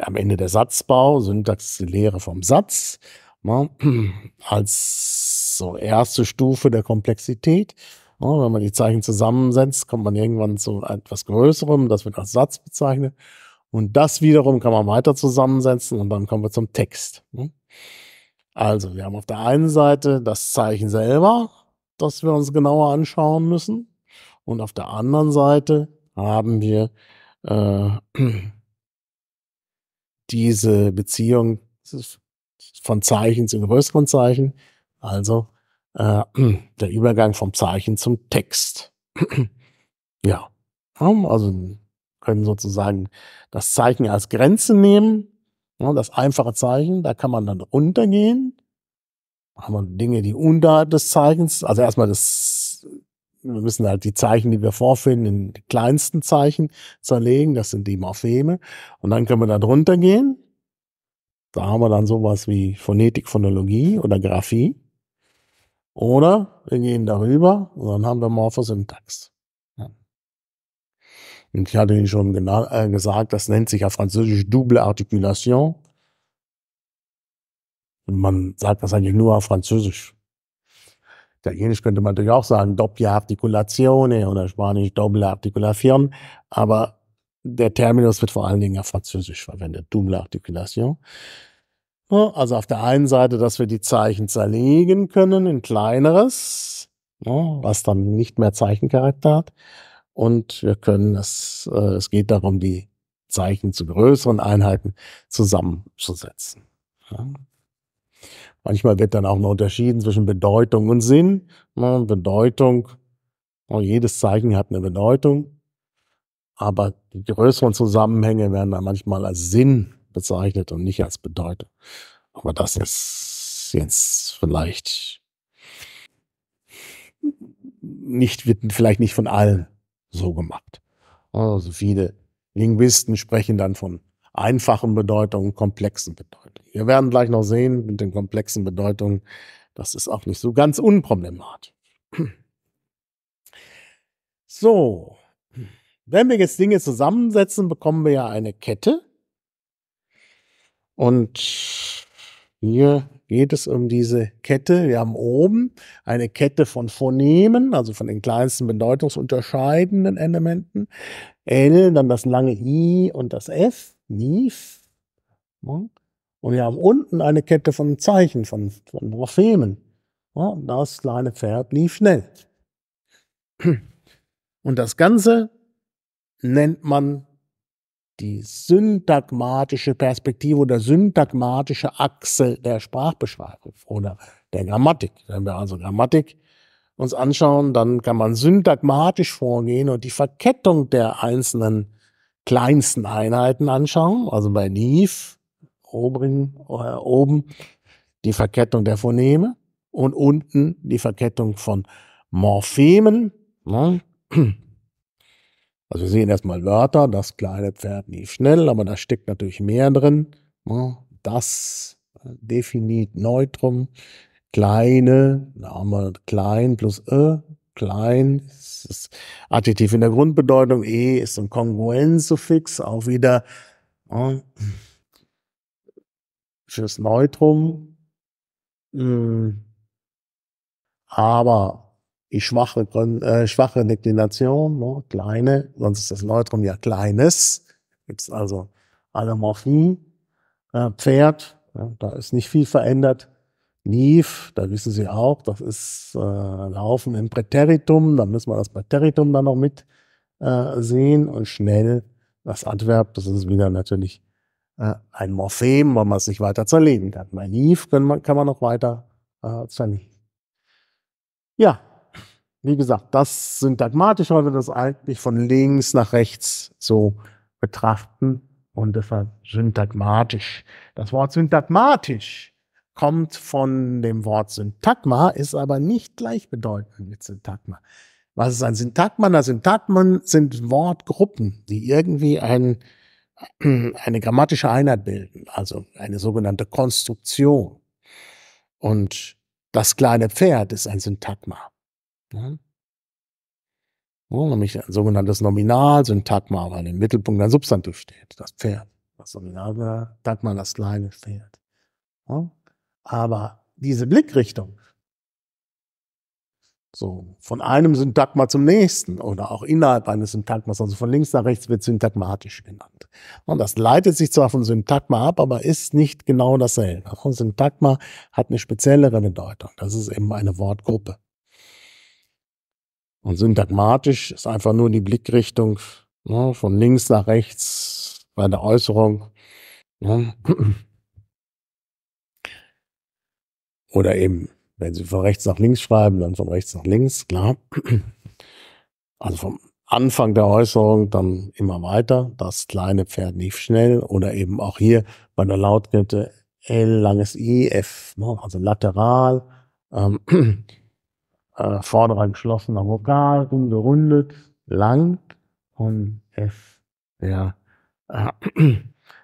Am Ende der Satzbau, Syntax ist die Lehre vom Satz ne, als so erste Stufe der Komplexität. Ne, wenn man die Zeichen zusammensetzt, kommt man irgendwann zu etwas Größerem, das wird als Satz bezeichnet. Und das wiederum kann man weiter zusammensetzen und dann kommen wir zum Text. Ne? Also, wir haben auf der einen Seite das Zeichen selber, das wir uns genauer anschauen müssen. Und auf der anderen Seite haben wir äh, diese Beziehung von Zeichen zu größeren Zeichen, also äh, der Übergang vom Zeichen zum Text. ja, also können sozusagen das Zeichen als Grenze nehmen, ne, das einfache Zeichen, da kann man dann runtergehen. Da haben wir Dinge, die unterhalb des Zeichens, also erstmal das, wir müssen halt die Zeichen, die wir vorfinden, in die kleinsten Zeichen zerlegen, das sind die Morpheme. Und dann können wir da drunter gehen. Da haben wir dann sowas wie Phonetik, Phonologie oder Graphie. Oder wir gehen darüber und dann haben wir Morphosyntax. Und Ich hatte Ihnen schon äh, gesagt, das nennt sich auf französisch Double Articulation. Und man sagt das eigentlich nur auf Französisch. Italienisch könnte man natürlich auch sagen, Doppia Articulazione oder Spanisch Doble Articulación, aber der Terminus wird vor allen Dingen auf Französisch verwendet, Double Articulation. Also auf der einen Seite, dass wir die Zeichen zerlegen können in kleineres, was dann nicht mehr Zeichencharakter hat. Und wir können es, äh, es geht darum, die Zeichen zu größeren Einheiten zusammenzusetzen. Ja. Manchmal wird dann auch noch unterschieden zwischen Bedeutung und Sinn. Ne, Bedeutung, oh, jedes Zeichen hat eine Bedeutung, aber die größeren Zusammenhänge werden dann manchmal als Sinn bezeichnet und nicht als Bedeutung. Aber das ist jetzt vielleicht nicht, wird vielleicht nicht von allen so gemacht. Also viele Linguisten sprechen dann von einfachen Bedeutungen, komplexen Bedeutungen. Wir werden gleich noch sehen mit den komplexen Bedeutungen, das ist auch nicht so ganz unproblematisch. So, wenn wir jetzt Dinge zusammensetzen, bekommen wir ja eine Kette. Und hier geht es um diese Kette. Wir haben oben eine Kette von Phonemen, also von den kleinsten bedeutungsunterscheidenden Elementen. L, dann das lange I und das F, Nief. Und wir haben unten eine Kette von Zeichen, von, von Morphemen. das kleine Pferd lief schnell. Und das Ganze nennt man die syntagmatische Perspektive oder syntagmatische Achse der Sprachbeschreibung oder der Grammatik. Wenn wir also Grammatik uns anschauen, dann kann man syntagmatisch vorgehen und die Verkettung der einzelnen kleinsten Einheiten anschauen, also bei NIF, oben, äh, oben die Verkettung der Phoneme und unten die Verkettung von Morphemen. Ne? Also wir sehen erstmal Wörter, das kleine Pferd lief schnell, aber da steckt natürlich mehr drin. Das äh, definit neutrum, kleine, da haben wir klein plus e, klein, das ist Adjektiv in der Grundbedeutung, e ist ein Kongruenzsuffix, auch wieder fürs Neutrum. Hm. Aber die schwache, äh, schwache Deklination, ne? kleine, sonst ist das Neutrum ja kleines, gibt es also Allomorphie, äh, Pferd, ja, da ist nicht viel verändert. Nief, da wissen Sie auch, das ist äh, Laufen im Präteritum, da müssen wir das Präteritum dann noch mit äh, sehen und schnell das Adverb, das ist wieder natürlich äh, ein Morphem, weil man es nicht weiter zerlegen kann. Bei Nief kann man, kann man noch weiter äh, zerlegen. Ja, wie gesagt, das syntagmatisch, weil wir das eigentlich von links nach rechts so betrachten. Und das war syntagmatisch. Das Wort syntagmatisch kommt von dem Wort Syntagma, ist aber nicht gleichbedeutend mit Syntagma. Was ist ein Syntagma? Na, Syntagmen sind Wortgruppen, die irgendwie ein, eine grammatische Einheit bilden, also eine sogenannte Konstruktion. Und das kleine Pferd ist ein Syntagma. Ja. Ne? So, nämlich ein sogenanntes Nominalsyntagma, weil im Mittelpunkt ein Substantiv steht, das Pferd. Das Nominalsyntagma, das kleine Pferd. Ja. Ne? Aber diese Blickrichtung, so von einem Syntagma zum nächsten oder auch innerhalb eines Syntagmas, also von links nach rechts wird syntagmatisch genannt. Und das leitet sich zwar von Syntagma ab, aber ist nicht genau dasselbe. Auch Syntagma hat eine speziellere Bedeutung. Das ist eben eine Wortgruppe. Und syntagmatisch ist einfach nur die Blickrichtung ne, von links nach rechts bei der Äußerung. Ne. Oder eben, wenn Sie von rechts nach links schreiben, dann von rechts nach links, klar. Also vom Anfang der Äußerung dann immer weiter. Das kleine Pferd lief schnell. Oder eben auch hier bei der Lautkette L, langes I, F, ne, also lateral. Ähm, äh, vorderer geschlossener Vokal, umgerundet, lang und F, der ja, äh,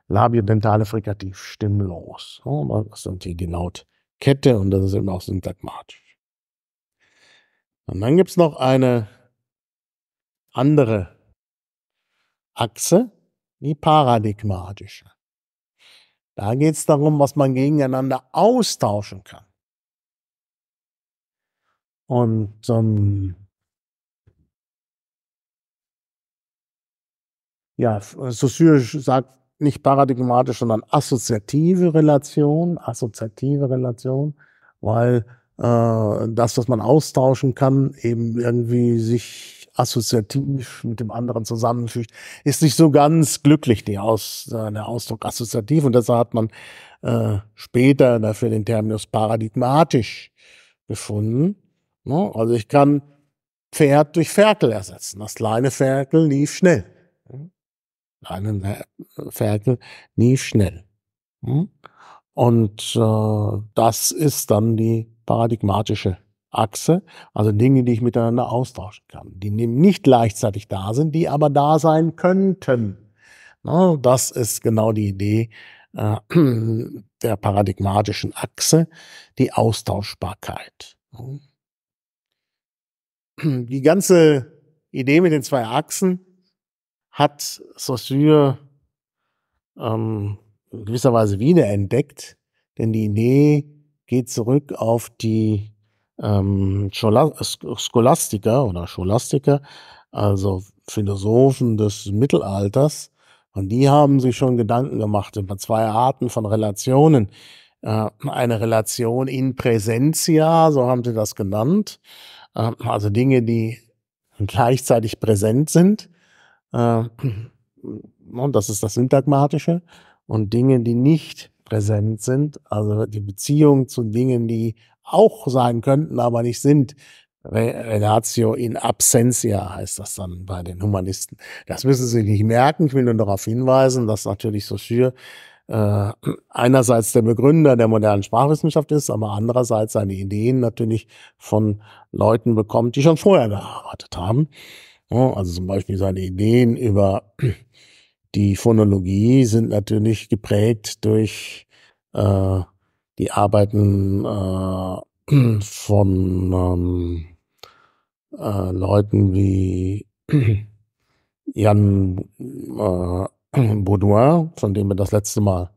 labiodentale Frikativ stimmlos. Oh, das sind die Genautkette und das ist eben auch syntagmatisch. Und dann gibt es noch eine andere Achse, die paradigmatische. Da geht es darum, was man gegeneinander austauschen kann. Und ähm, ja, Saussure sagt nicht paradigmatisch, sondern assoziative Relation, assoziative Relation, weil äh, das, was man austauschen kann, eben irgendwie sich assoziativ mit dem anderen zusammenfügt, ist nicht so ganz glücklich, die Aus, äh, der Ausdruck assoziativ. Und deshalb hat man äh, später dafür den Terminus paradigmatisch gefunden. Ne? Also ich kann Pferd durch Ferkel ersetzen. Das kleine Ferkel lief schnell. Kleine Ferkel lief schnell. Hm? Und äh, das ist dann die paradigmatische Achse, also Dinge, die ich miteinander austauschen kann, die nicht gleichzeitig da sind, die aber da sein könnten. Na, ne? das ist genau die Idee äh, der paradigmatischen Achse, die Austauschbarkeit. Hm? die ganze Idee mit den zwei Achsen hat Saussure ähm, gewisserweise gewisser Weise wiederentdeckt, denn die Idee geht zurück auf die ähm, äh, Scholastiker oder Scholastiker, also Philosophen des Mittelalters. Und die haben sich schon Gedanken gemacht über zwei Arten von Relationen. Äh, eine Relation in Präsentia, so haben sie das genannt. Ähm, also Dinge, die gleichzeitig präsent sind. Ähm, und das ist das Syntagmatische. Und Dinge, die nicht präsent sind, also die Beziehung zu Dingen, die auch sein könnten, aber nicht sind. Relatio in absentia heißt das dann bei den Humanisten. Das müssen Sie nicht merken. Ich will nur darauf hinweisen, dass natürlich Saussure äh, einerseits der Begründer der modernen Sprachwissenschaft ist, aber andererseits seine Ideen natürlich von Leuten bekommt, die schon vorher gearbeitet haben. also zum Beispiel seine Ideen über die Phonologie sind natürlich geprägt durch äh, die Arbeiten äh, von ähm, äh, Leuten wie Jan äh, Baudouin, von dem wir das letzte Mal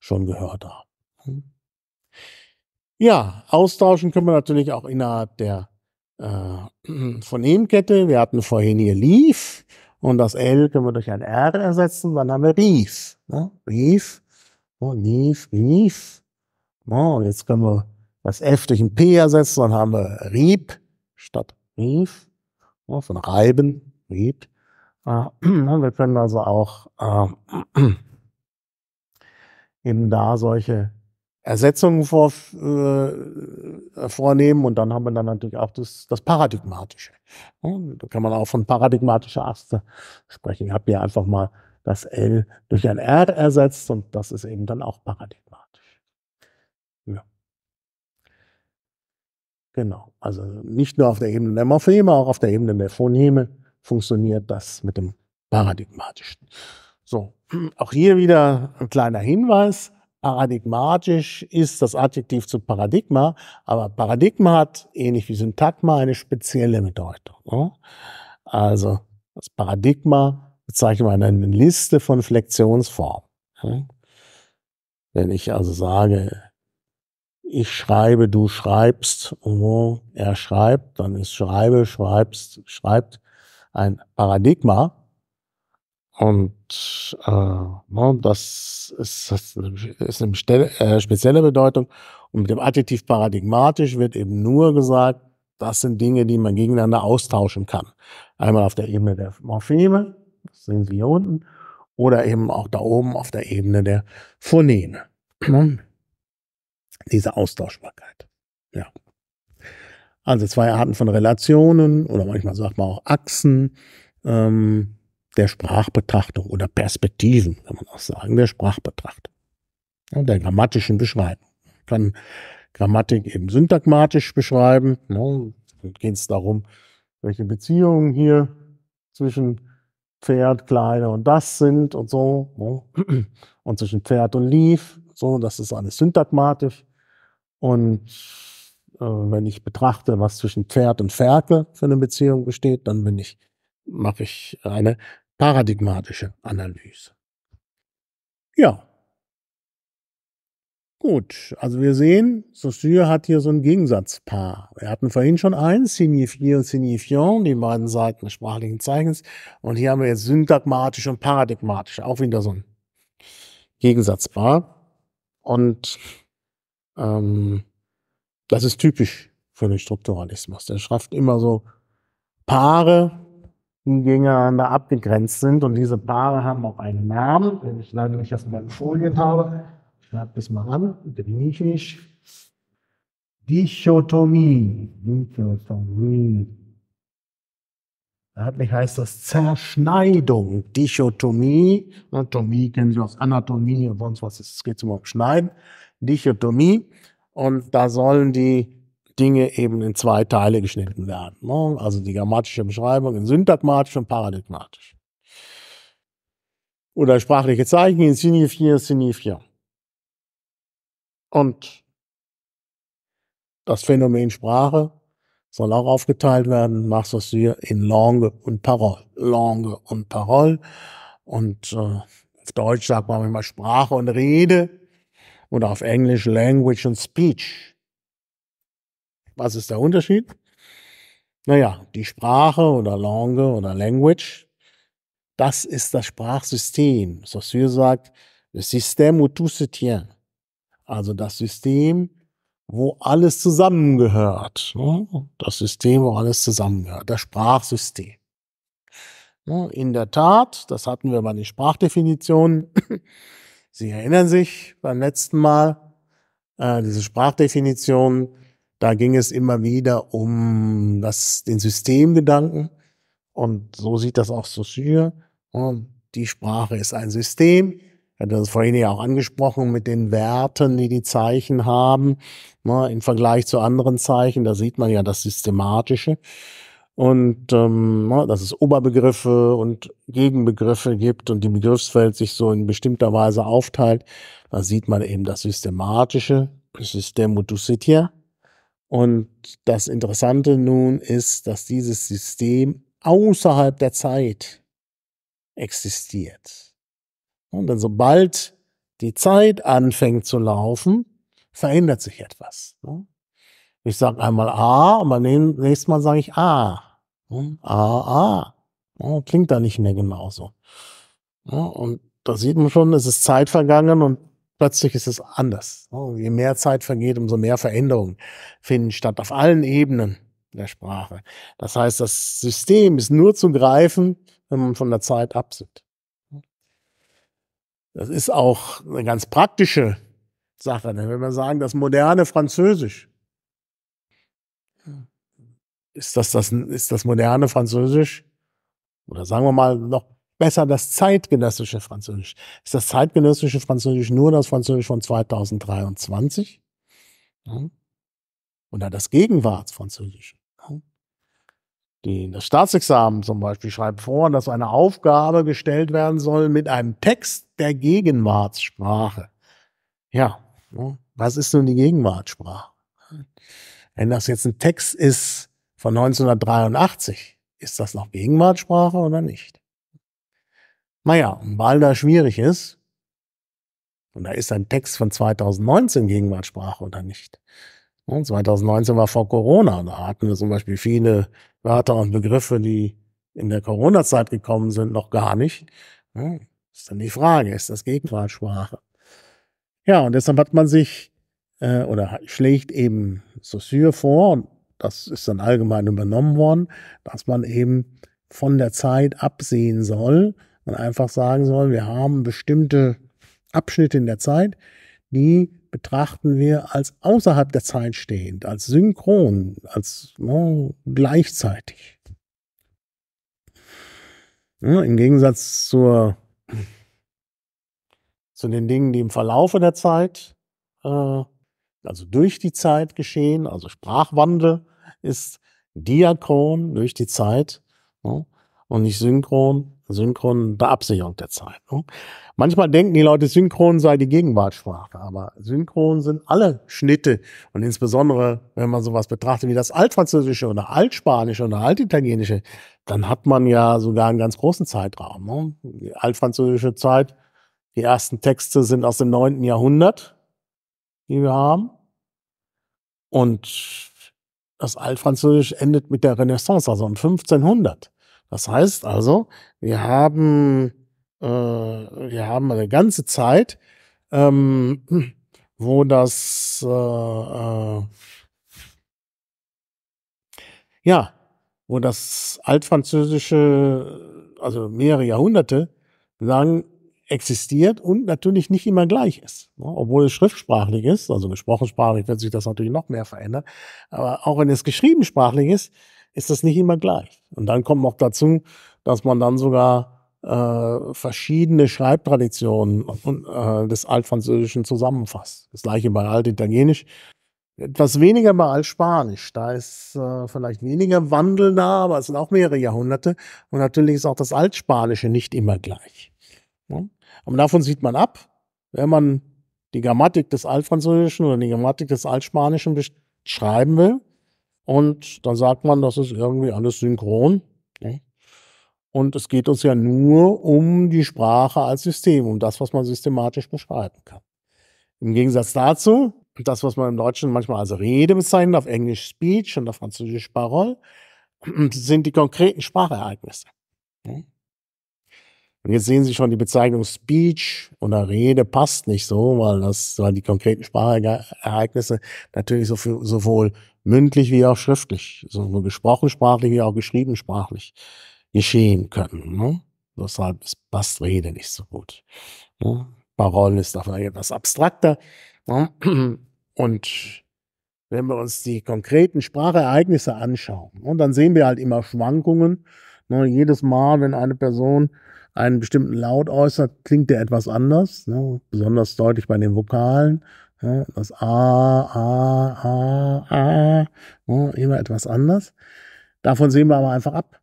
schon gehört haben. Hm. Ja, austauschen können wir natürlich auch innerhalb der äh, Phoneminkette. Wir hatten vorhin hier lief und das L können wir durch ein R ersetzen. Dann haben wir rief. Ne? Rief, oh, lief, rief. Oh, und jetzt können wir das F durch ein P ersetzen. Dann haben wir rieb statt rief. Oh, von reiben, rieb. Äh, wir können also auch äh, eben da solche Ersetzungen vor, äh, vornehmen und dann haben wir dann natürlich auch das, das Paradigmatische. Da kann man auch von paradigmatischer Aste sprechen. Ich habe hier einfach mal das L durch ein R ersetzt und das ist eben dann auch paradigmatisch. Ja. Genau, also nicht nur auf der Ebene der Morpheme, auch auf der Ebene der Phoneme funktioniert das mit dem paradigmatischen. So, auch hier wieder ein kleiner Hinweis. Paradigmatisch ist das Adjektiv zu Paradigma, aber Paradigma hat, ähnlich wie Syntagma, eine spezielle Bedeutung. Ne? Also das Paradigma bezeichnet man eine Liste von Flexionsformen. Ne? Wenn ich also sage, ich schreibe, du schreibst, oh, er schreibt, dann ist schreibe, schreibst, schreibt ein Paradigma. Und äh, ne, das ist, das ist eine äh, spezielle Bedeutung. Und mit dem Adjektiv paradigmatisch wird eben nur gesagt, das sind Dinge, die man gegeneinander austauschen kann. Einmal auf der Ebene der Morpheme, das sehen Sie hier unten, oder eben auch da oben auf der Ebene der Phoneme. Ne? Diese Austauschbarkeit. Ja. Also zwei Arten von Relationen oder manchmal sagt man auch Achsen ähm, der Sprachbetrachtung oder Perspektiven, kann man auch sagen, der Sprachbetrachtung, ja, der grammatischen Beschreibung. Man kann Grammatik eben syntagmatisch beschreiben. Ne? Geht es darum, welche Beziehungen hier zwischen Pferd, Kleider und das sind und so. Ne? Und zwischen Pferd und Lief. So, das ist alles syntagmatisch. Und äh, wenn ich betrachte, was zwischen Pferd und Ferkel für eine Beziehung besteht, dann bin ich, mache ich eine paradigmatische Analyse. Ja. Gut, also wir sehen, Saussure hat hier so ein Gegensatzpaar. Wir hatten vorhin schon eins, signifier und signifiant, die beiden Seiten des sprachlichen Zeichens. Und hier haben wir jetzt syntagmatisch und paradigmatisch, auch wieder so ein Gegensatzpaar. Und ähm, das ist typisch für den Strukturalismus. Der schafft immer so Paare, die gegeneinander abgegrenzt sind. Und diese Paare haben auch einen Namen, den ich leider nicht erst in meinen Folien habe. Ich schreibe das mal an, griechisch. Dichotomie. Dichotomie. Wörtlich heißt das Zerschneidung, Dichotomie. Anatomie kennen Sie aus Anatomie und sonst was. Es geht immer um Schneiden. Dichotomie und da sollen die Dinge eben in zwei Teile geschnitten werden. Ne? Also die grammatische Beschreibung in syntagmatisch und paradigmatisch. Oder sprachliche Zeichen in signifier, signifier. Und das Phänomen Sprache soll auch aufgeteilt werden, machst du es hier in Lange und Parole. Lange und Parole. Und äh, auf Deutsch sagt man immer Sprache und Rede und auf Englisch Language and Speech. Was ist der Unterschied? Naja, die Sprache oder Langue oder Language, das ist das Sprachsystem. Saussure sagt, le système où tout se tient. Also das System, wo alles zusammengehört. Das System, wo alles zusammengehört. Das Sprachsystem. In der Tat, das hatten wir bei den Sprachdefinitionen, Sie erinnern sich beim letzten Mal, äh, diese Sprachdefinition, da ging es immer wieder um das, den Systemgedanken. Und so sieht das auch Saussure. Die Sprache ist ein System. Ich hatte das vorhin ja auch angesprochen mit den Werten, die die Zeichen haben. Ne, Im Vergleich zu anderen Zeichen, da sieht man ja das Systematische und ähm, dass es Oberbegriffe und Gegenbegriffe gibt und die Begriffswelt sich so in bestimmter Weise aufteilt, da sieht man eben das Systematische, das System Mutusitier. Und das Interessante nun ist, dass dieses System außerhalb der Zeit existiert. Und dann sobald die Zeit anfängt zu laufen, verändert sich etwas. Ne? Ich sage einmal A und beim nächsten Mal sage ich A. Ah, ah. Klingt da nicht mehr genauso. und da sieht man schon, es ist Zeit vergangen und plötzlich ist es anders. Je mehr Zeit vergeht, umso mehr Veränderungen finden statt auf allen Ebenen der Sprache. Das heißt, das System ist nur zu greifen, wenn man von der Zeit absieht. Das ist auch eine ganz praktische Sache. Ne? Wenn wir sagen, das moderne Französisch ist das, das, ist das moderne Französisch oder sagen wir mal noch besser das zeitgenössische Französisch. Ist das zeitgenössische Französisch nur das Französisch von 2023? Oder das Gegenwartsfranzösisch? Die, das Staatsexamen zum Beispiel schreibt vor, dass eine Aufgabe gestellt werden soll mit einem Text der Gegenwartssprache. Ja, ja. was ist nun die Gegenwartssprache? Wenn das jetzt ein Text ist, von 1983. Ist das noch Gegenwartssprache oder nicht? Naja, und weil da schwierig ist, und da ist ein Text von 2019 Gegenwartssprache oder nicht. Und 2019 war vor Corona, da hatten wir zum Beispiel viele Wörter und Begriffe, die in der Corona-Zeit gekommen sind, noch gar nicht. Ist dann die Frage, ist das Gegenwartssprache? Ja, und deshalb hat man sich, äh, oder schlägt eben Saussure vor, und das ist dann allgemein übernommen worden, dass man eben von der Zeit absehen soll und einfach sagen soll, wir haben bestimmte Abschnitte in der Zeit, die betrachten wir als außerhalb der Zeit stehend, als synchron, als no, ne, gleichzeitig. Ja, Im Gegensatz zur, zu den Dingen, die im Verlaufe der Zeit, äh, also durch die Zeit geschehen, also Sprachwandel, ist diachron durch die Zeit ne? und nicht synchron. Synchron der Absicherung der Zeit. Ne? Manchmal denken die Leute, synchron sei die Gegenwartssprache, aber synchron sind alle Schnitte und insbesondere, wenn man sowas betrachtet wie das Altfranzösische oder Altspanische oder Altitalienische, dann hat man ja sogar einen ganz großen Zeitraum. Ne? Die altfranzösische Zeit, die ersten Texte sind aus dem neunten Jahrhundert, die wir haben. Und das Altfranzösisch endet mit der Renaissance, also um 1500. Das heißt also, wir haben, äh, wir haben eine ganze Zeit, ähm, wo das, äh, äh, ja, wo das Altfranzösische, also mehrere Jahrhunderte lang existiert und natürlich nicht immer gleich ist. Ne? Obwohl es schriftsprachlich ist, also gesprochensprachlich wird sich das natürlich noch mehr verändern, aber auch wenn es geschriebensprachlich ist, ist das nicht immer gleich. Und dann kommt noch dazu, dass man dann sogar äh, verschiedene Schreibtraditionen und, äh, des Altfranzösischen zusammenfasst. Das gleiche bei Altitalienisch. Etwas weniger bei Altspanisch. Da ist äh, vielleicht weniger Wandel da, aber es sind auch mehrere Jahrhunderte. Und natürlich ist auch das Altspanische nicht immer gleich. Aber davon sieht man ab, wenn man die Grammatik des Altfranzösischen oder die Grammatik des Altspanischen beschreiben will. Und dann sagt man, das ist irgendwie alles synchron. Und es geht uns ja nur um die Sprache als System, um das, was man systematisch beschreiben kann. Im Gegensatz dazu, das, was man im Deutschen manchmal als Rede bezeichnet, auf Englisch Speech und auf Französisch Parole, sind die konkreten Sprachereignisse. Und jetzt sehen Sie schon, die Bezeichnung Speech oder Rede passt nicht so, weil das, weil die konkreten Sprachereignisse natürlich so für, sowohl mündlich wie auch schriftlich, sowohl gesprochen sprachlich wie auch geschrieben sprachlich geschehen können. Ne? Deshalb passt Rede nicht so gut. Ne? Parole ist dafür etwas abstrakter. Ne? Und wenn wir uns die konkreten Sprachereignisse anschauen, und ne, dann sehen wir halt immer Schwankungen. Ne? Jedes Mal, wenn eine Person einen bestimmten Laut äußert, klingt der etwas anders, ne? besonders deutlich bei den Vokalen. Ne? Das A, A, A, A, ne? immer etwas anders. Davon sehen wir aber einfach ab.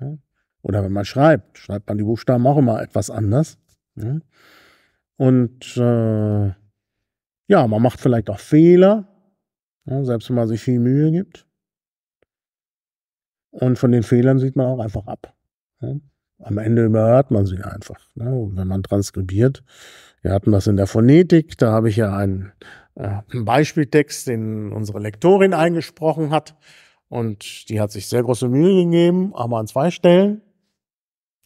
Ne? Oder wenn man schreibt, schreibt man die Buchstaben auch immer etwas anders. Ne? Und äh, ja, man macht vielleicht auch Fehler, ne? selbst wenn man sich viel Mühe gibt. Und von den Fehlern sieht man auch einfach ab. Ne? Am Ende überhört man sie einfach. Ne? Und wenn man transkribiert, wir hatten das in der Phonetik, da habe ich ja einen, äh, einen Beispieltext, den unsere Lektorin eingesprochen hat. Und die hat sich sehr große Mühe gegeben, aber an zwei Stellen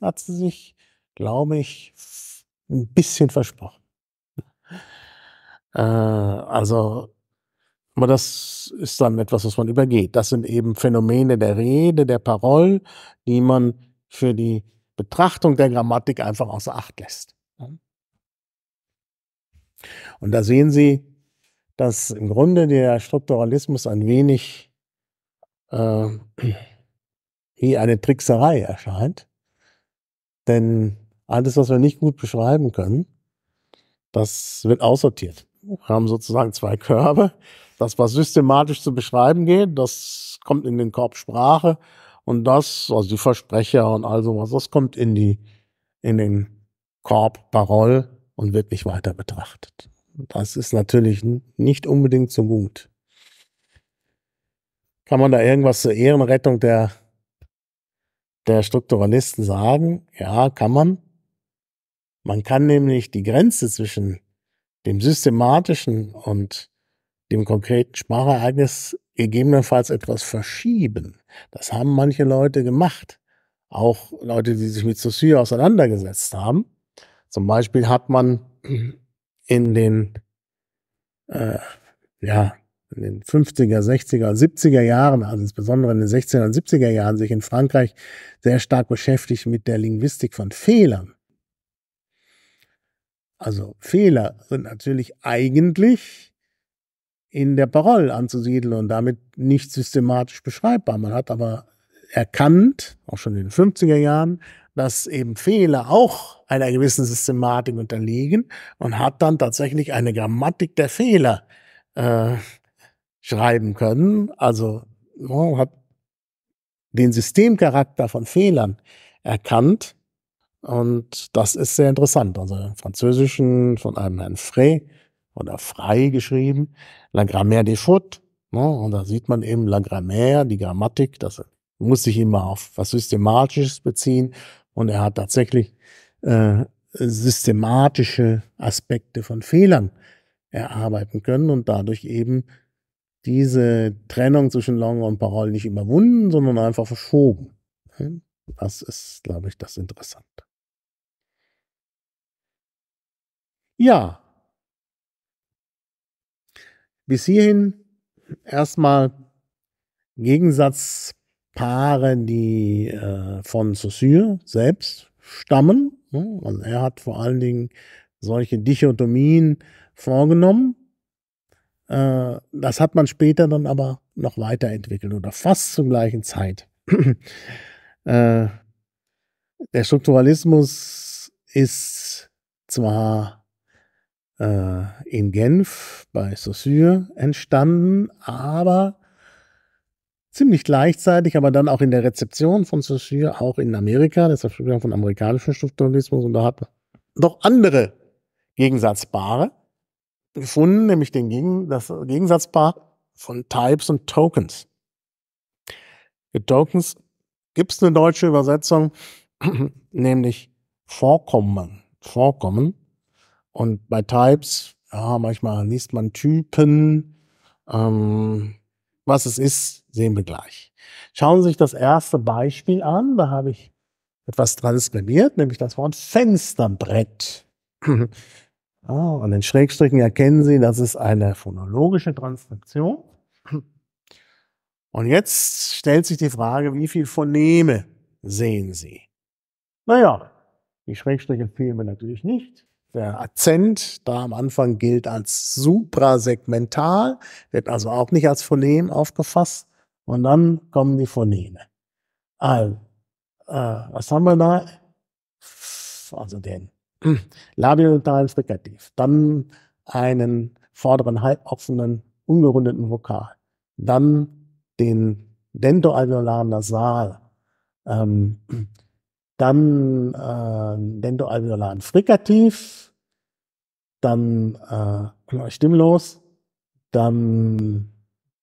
hat sie sich, glaube ich, ein bisschen versprochen. Äh, also, aber das ist dann etwas, was man übergeht. Das sind eben Phänomene der Rede, der Parol, die man für die Betrachtung der Grammatik einfach außer Acht lässt. Und da sehen Sie, dass im Grunde der Strukturalismus ein wenig äh, wie eine Trickserei erscheint. Denn alles, was wir nicht gut beschreiben können, das wird aussortiert. Wir haben sozusagen zwei Körbe. Das, was systematisch zu beschreiben geht, das kommt in den Korb Sprache und das, also die Versprecher und all sowas, das kommt in die, in den Korb Parol und wird nicht weiter betrachtet. Das ist natürlich nicht unbedingt so gut. Kann man da irgendwas zur Ehrenrettung der, der Strukturalisten sagen? Ja, kann man. Man kann nämlich die Grenze zwischen dem systematischen und dem konkreten Sprachereignis gegebenenfalls etwas verschieben. Das haben manche Leute gemacht. Auch Leute, die sich mit Saussure auseinandergesetzt haben. Zum Beispiel hat man in den, äh, ja, in den 50er, 60er, 70er Jahren, also insbesondere in den 60er und 70er Jahren, sich in Frankreich sehr stark beschäftigt mit der Linguistik von Fehlern. Also Fehler sind natürlich eigentlich in der Parole anzusiedeln und damit nicht systematisch beschreibbar. Man hat aber erkannt, auch schon in den 50er Jahren, dass eben Fehler auch einer gewissen Systematik unterliegen und hat dann tatsächlich eine Grammatik der Fehler äh, schreiben können. Also oh, hat den Systemcharakter von Fehlern erkannt. Und das ist sehr interessant. Also im Französischen von einem Herrn Frey oder frei geschrieben, la grammaire des fautes. Ne? Und da sieht man eben la grammaire, die Grammatik, das muss sich immer auf was Systematisches beziehen. Und er hat tatsächlich äh, systematische Aspekte von Fehlern erarbeiten können und dadurch eben diese Trennung zwischen Long und Parole nicht überwunden, sondern einfach verschoben. Das ist, glaube ich, das Interessante. Ja, bis hierhin erstmal Gegensatzpaare, die äh, von Saussure selbst stammen. Ne? Und er hat vor allen Dingen solche Dichotomien vorgenommen. Äh, das hat man später dann aber noch weiterentwickelt oder fast zur gleichen Zeit. Äh, der Strukturalismus ist zwar äh, in Genf bei Saussure entstanden, aber ziemlich gleichzeitig, aber dann auch in der Rezeption von Saussure, auch in Amerika, deshalb spricht man von amerikanischem Strukturalismus und da hat man noch andere Gegensatzpaare gefunden, nämlich den Gegen das Gegensatzpaar von Types und Tokens. Für Tokens gibt es eine deutsche Übersetzung, nämlich Vorkommen. Vorkommen und bei Types, ja, manchmal liest man Typen. Ähm, was es ist, sehen wir gleich. Schauen Sie sich das erste Beispiel an. Da habe ich etwas transkribiert, nämlich das Wort Fensterbrett. ah, an den Schrägstrichen erkennen Sie, das ist eine phonologische Transkription. Und jetzt stellt sich die Frage, wie viel Phoneme sehen Sie? Naja, die Schrägstriche fehlen mir natürlich nicht. Der Akzent da am Anfang gilt als suprasegmental, wird also auch nicht als Phonem aufgefasst. Und dann kommen die Phoneme. Also, äh, was haben wir da? Also den labiodentalen Frikativ. Dann einen vorderen halboffenen, ungerundeten Vokal. Dann den dentoalveolaren Nasal. Ähm, dann äh, dentoalveolaren Frikativ, dann äh, stimmlos, dann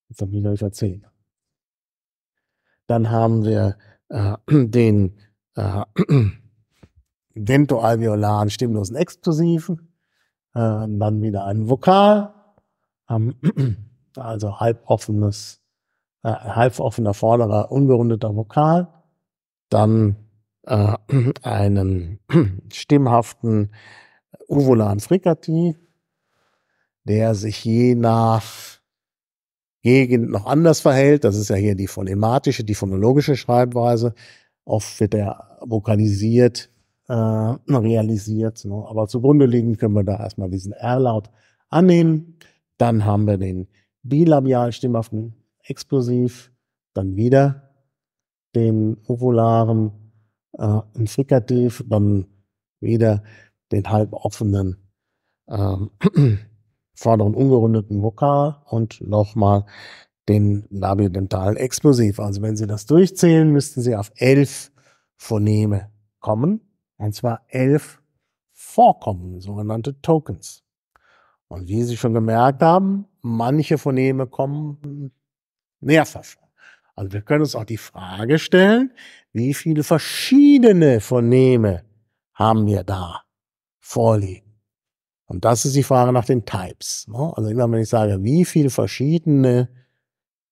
jetzt habe ich wieder verzählt. Dann haben wir äh, den äh, dentoalveolaren stimmlosen Explosiven, äh, dann wieder einen Vokal, ähm, also halboffenes, äh, halboffener vorderer, ungerundeter Vokal, dann äh, einen stimmhaften uvularen fricati, der sich je nach Gegend noch anders verhält. Das ist ja hier die phonematische, die phonologische Schreibweise. Oft wird er vokalisiert, äh, realisiert. Ne? Aber zugrunde liegen können wir da erstmal diesen R-Laut annehmen. Dann haben wir den bilabial stimmhaften Explosiv. Dann wieder den ovularen äh, im Frikativ, dann wieder den halboffenen ähm, vorderen ungerundeten Vokal und nochmal den labiodentalen Explosiv. Also wenn Sie das durchzählen, müssten Sie auf elf Phoneme kommen. Und zwar elf Vorkommen, sogenannte Tokens. Und wie Sie schon gemerkt haben, manche Phoneme kommen mehrfach. Also wir können uns auch die Frage stellen, wie viele verschiedene Phoneme haben wir da vorliegen? Und das ist die Frage nach den Types. Ne? Also immer wenn ich sage, wie viele verschiedene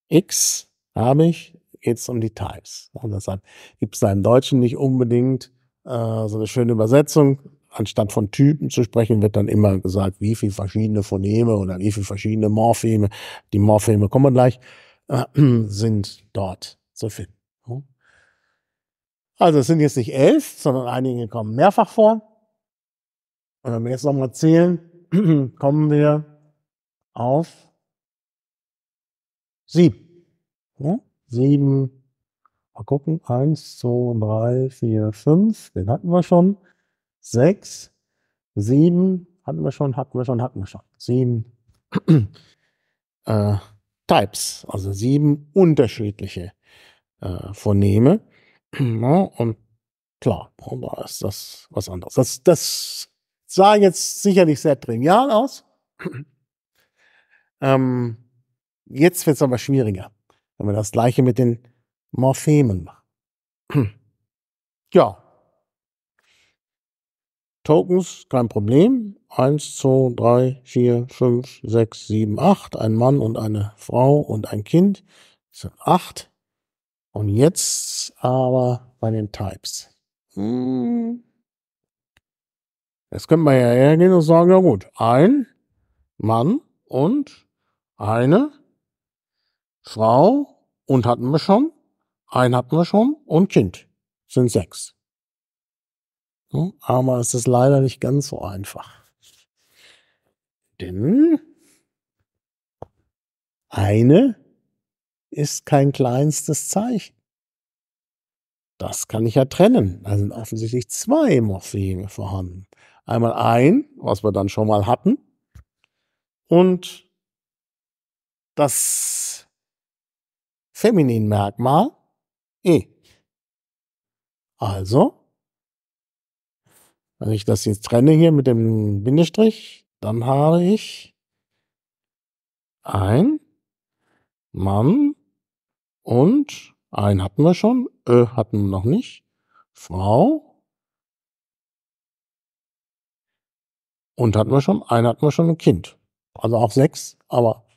X habe ich, geht es um die Types. Ne? Und deshalb gibt es da im Deutschen nicht unbedingt äh, so eine schöne Übersetzung. Anstatt von Typen zu sprechen, wird dann immer gesagt, wie viele verschiedene Phoneme oder wie viele verschiedene Morpheme. Die Morpheme kommen gleich. sind dort zu finden. Also es sind jetzt nicht elf, sondern einige kommen mehrfach vor. Und wenn wir jetzt nochmal zählen, kommen wir auf sieben. Ne? Sieben. Mal gucken. Eins, zwei, drei, vier, fünf. Den hatten wir schon. Sechs. Sieben. Hatten wir schon, hatten wir schon, hatten wir schon. Sieben. äh, Types, also sieben unterschiedliche äh, Phoneme. Ja, und klar, da ist das was anderes. Das, das sah jetzt sicherlich sehr trivial aus. ähm, jetzt wird es aber schwieriger, wenn wir das gleiche mit den Morphemen machen. ja, Tokens, kein Problem. 1, 2, 3, 4, 5, 6, 7, 8. Ein Mann und eine Frau und ein Kind. Das sind 8. Und jetzt aber bei den Types. Hm. Jetzt könnte man ja hergehen und sagen, ja gut, ein Mann und eine Frau und hatten wir schon, ein hatten wir schon und Kind. Das sind 6. Aber es ist leider nicht ganz so einfach. Denn eine ist kein kleinstes Zeichen. Das kann ich ja trennen. Da sind offensichtlich zwei Morpheme vorhanden. Einmal ein, was wir dann schon mal hatten, und das Feminin-Merkmal E. Also wenn ich das jetzt trenne hier mit dem Bindestrich, dann habe ich ein Mann und ein hatten wir schon, Ö hatten wir noch nicht, Frau und hatten wir schon, ein hatten wir schon ein Kind. Also auch sechs, aber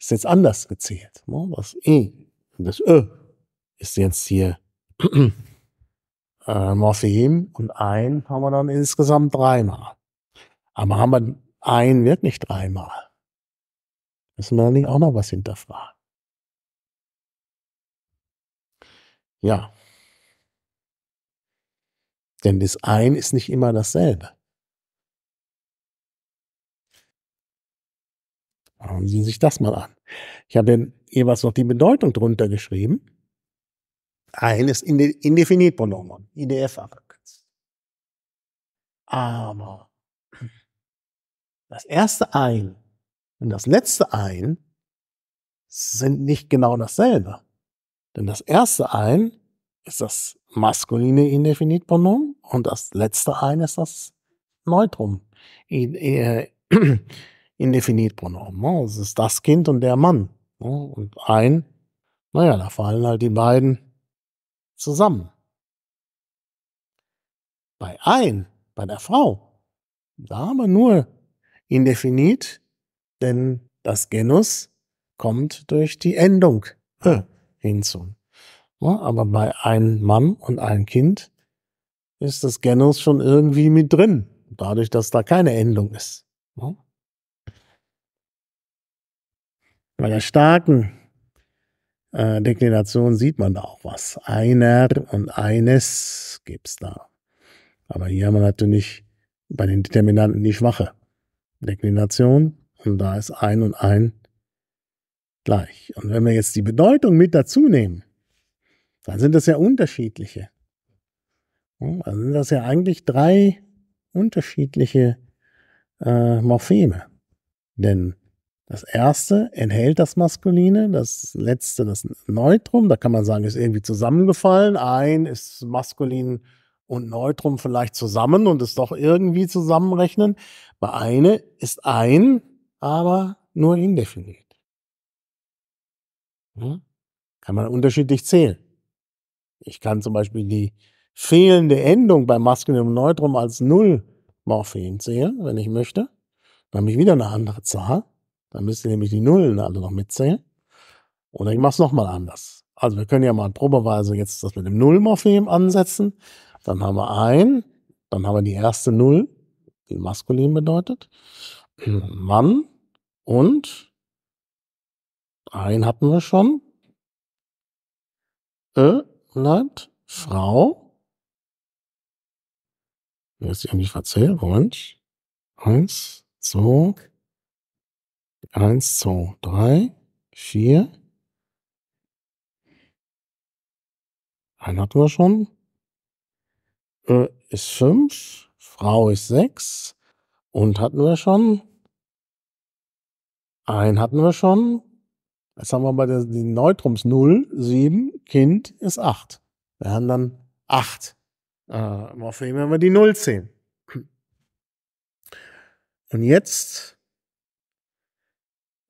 ist jetzt anders gezählt. Ne? Das E, das Ö ist jetzt hier äh, Morphin und ein haben wir dann insgesamt dreimal. Aber haben wir ein wird nicht dreimal. Müssen wir dann nicht auch noch was hinterfragen? Ja. Denn das Ein ist nicht immer dasselbe. Schauen Sie sich das mal an. Ich habe jeweils noch die Bedeutung drunter geschrieben eines Indefinitpronomen, IDF abgekürzt. Aber das erste ein und das letzte ein sind nicht genau dasselbe. Denn das erste ein ist das maskuline Indefinitpronomen und das letzte ein ist das Neutrum äh, Indefinitpronomen. Es ist das Kind und der Mann. Ne? Und ein, naja, da fallen halt die beiden zusammen. Bei ein, bei der Frau, da haben wir nur indefinit, denn das Genus kommt durch die Endung äh, hinzu. aber bei einem Mann und einem Kind ist das Genus schon irgendwie mit drin, dadurch, dass da keine Endung ist. Bei der starken äh, Deklination sieht man da auch was. Einer und eines gibt's da. Aber hier haben wir natürlich bei den Determinanten die schwache Deklination und da ist ein und ein gleich. Und wenn wir jetzt die Bedeutung mit dazu nehmen, dann sind das ja unterschiedliche. Dann sind das ja eigentlich drei unterschiedliche äh, Morpheme. Denn das erste enthält das Maskuline, das letzte das Neutrum. Da kann man sagen, ist irgendwie zusammengefallen. Ein ist maskulin und Neutrum vielleicht zusammen und es doch irgendwie zusammenrechnen. Bei eine ist ein, aber nur indefiniert. Hm? Kann man unterschiedlich zählen. Ich kann zum Beispiel die fehlende Endung bei Maskulin und Neutrum als Null Morphin zählen, wenn ich möchte. Dann habe ich wieder eine andere Zahl. Dann müsst ihr nämlich die Nullen alle noch mitzählen. Oder ich mache es nochmal anders. Also wir können ja mal probeweise jetzt das mit dem Nullmorphem ansetzen. Dann haben wir ein, dann haben wir die erste Null, die maskulin bedeutet. Mann und ein hatten wir schon. Ö äh, bleibt Frau. Jetzt irgendwie verzählt. Moment. Eins, zwei, Eins, zwei, drei, vier. Einen hatten wir schon. Äh, ist fünf. Frau ist sechs. Und hatten wir schon. Einen hatten wir schon. Jetzt haben wir bei der, den Neutrums 0, 7, Kind ist 8. Wir haben dann 8. Äh, Morpheme haben wir die 0 10. Und jetzt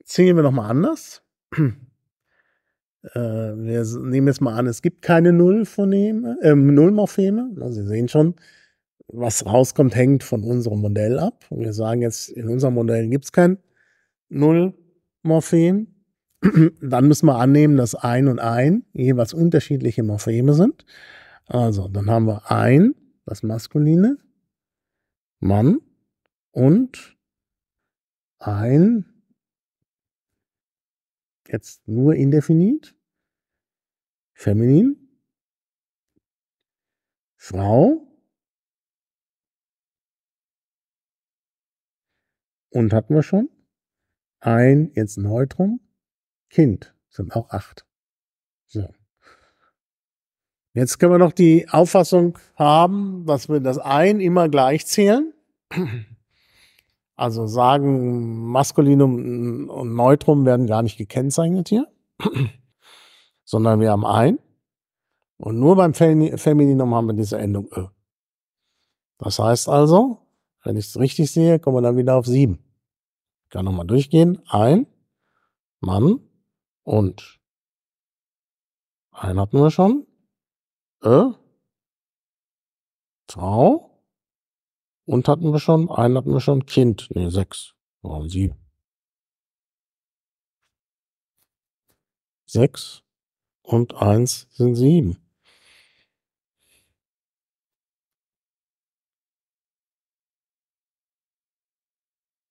Zählen wir nochmal anders. Äh, wir nehmen jetzt mal an, es gibt keine Nullphoneme, äh, Nullmorpheme. Also Sie sehen schon, was rauskommt, hängt von unserem Modell ab. Und wir sagen jetzt, in unserem Modell gibt es kein Nullmorphem. dann müssen wir annehmen, dass ein und ein jeweils unterschiedliche Morpheme sind. Also, dann haben wir ein, das maskuline, Mann und ein, jetzt nur indefinit, feminin, Frau und hatten wir schon ein, jetzt Neutrum, Kind, sind auch acht. So. Jetzt können wir noch die Auffassung haben, dass wir das ein immer gleich zählen. Also sagen, Maskulinum und Neutrum werden gar nicht gekennzeichnet hier, sondern wir haben ein. Und nur beim Femininum haben wir diese Endung Ö. Das heißt also, wenn ich es richtig sehe, kommen wir dann wieder auf sieben. Ich kann nochmal durchgehen. Ein Mann und ein hatten wir schon. Ö. Trau. Und hatten wir schon? Einen hatten wir schon. Kind. nee, sechs. Warum sieben? Sechs und eins sind sieben.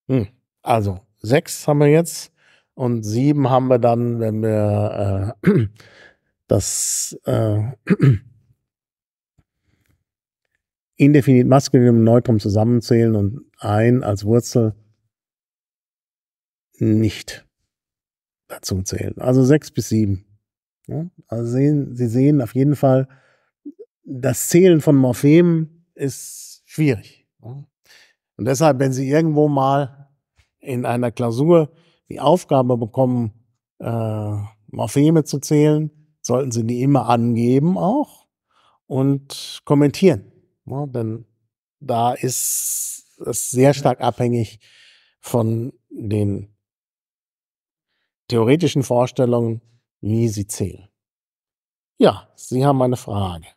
Hm. Also, sechs haben wir jetzt und sieben haben wir dann, wenn wir äh, das äh, Indefinit Maskulinum Neutrum zusammenzählen und ein als Wurzel nicht dazu zählen. Also sechs bis sieben. Ja? Also sehen, Sie sehen auf jeden Fall, das Zählen von Morphemen ist schwierig. Und deshalb, wenn Sie irgendwo mal in einer Klausur die Aufgabe bekommen, äh, Morpheme zu zählen, sollten Sie die immer angeben auch und kommentieren. Ja, ne, denn da ist es sehr stark abhängig von den theoretischen Vorstellungen, wie sie zählen. Ja, Sie haben eine Frage.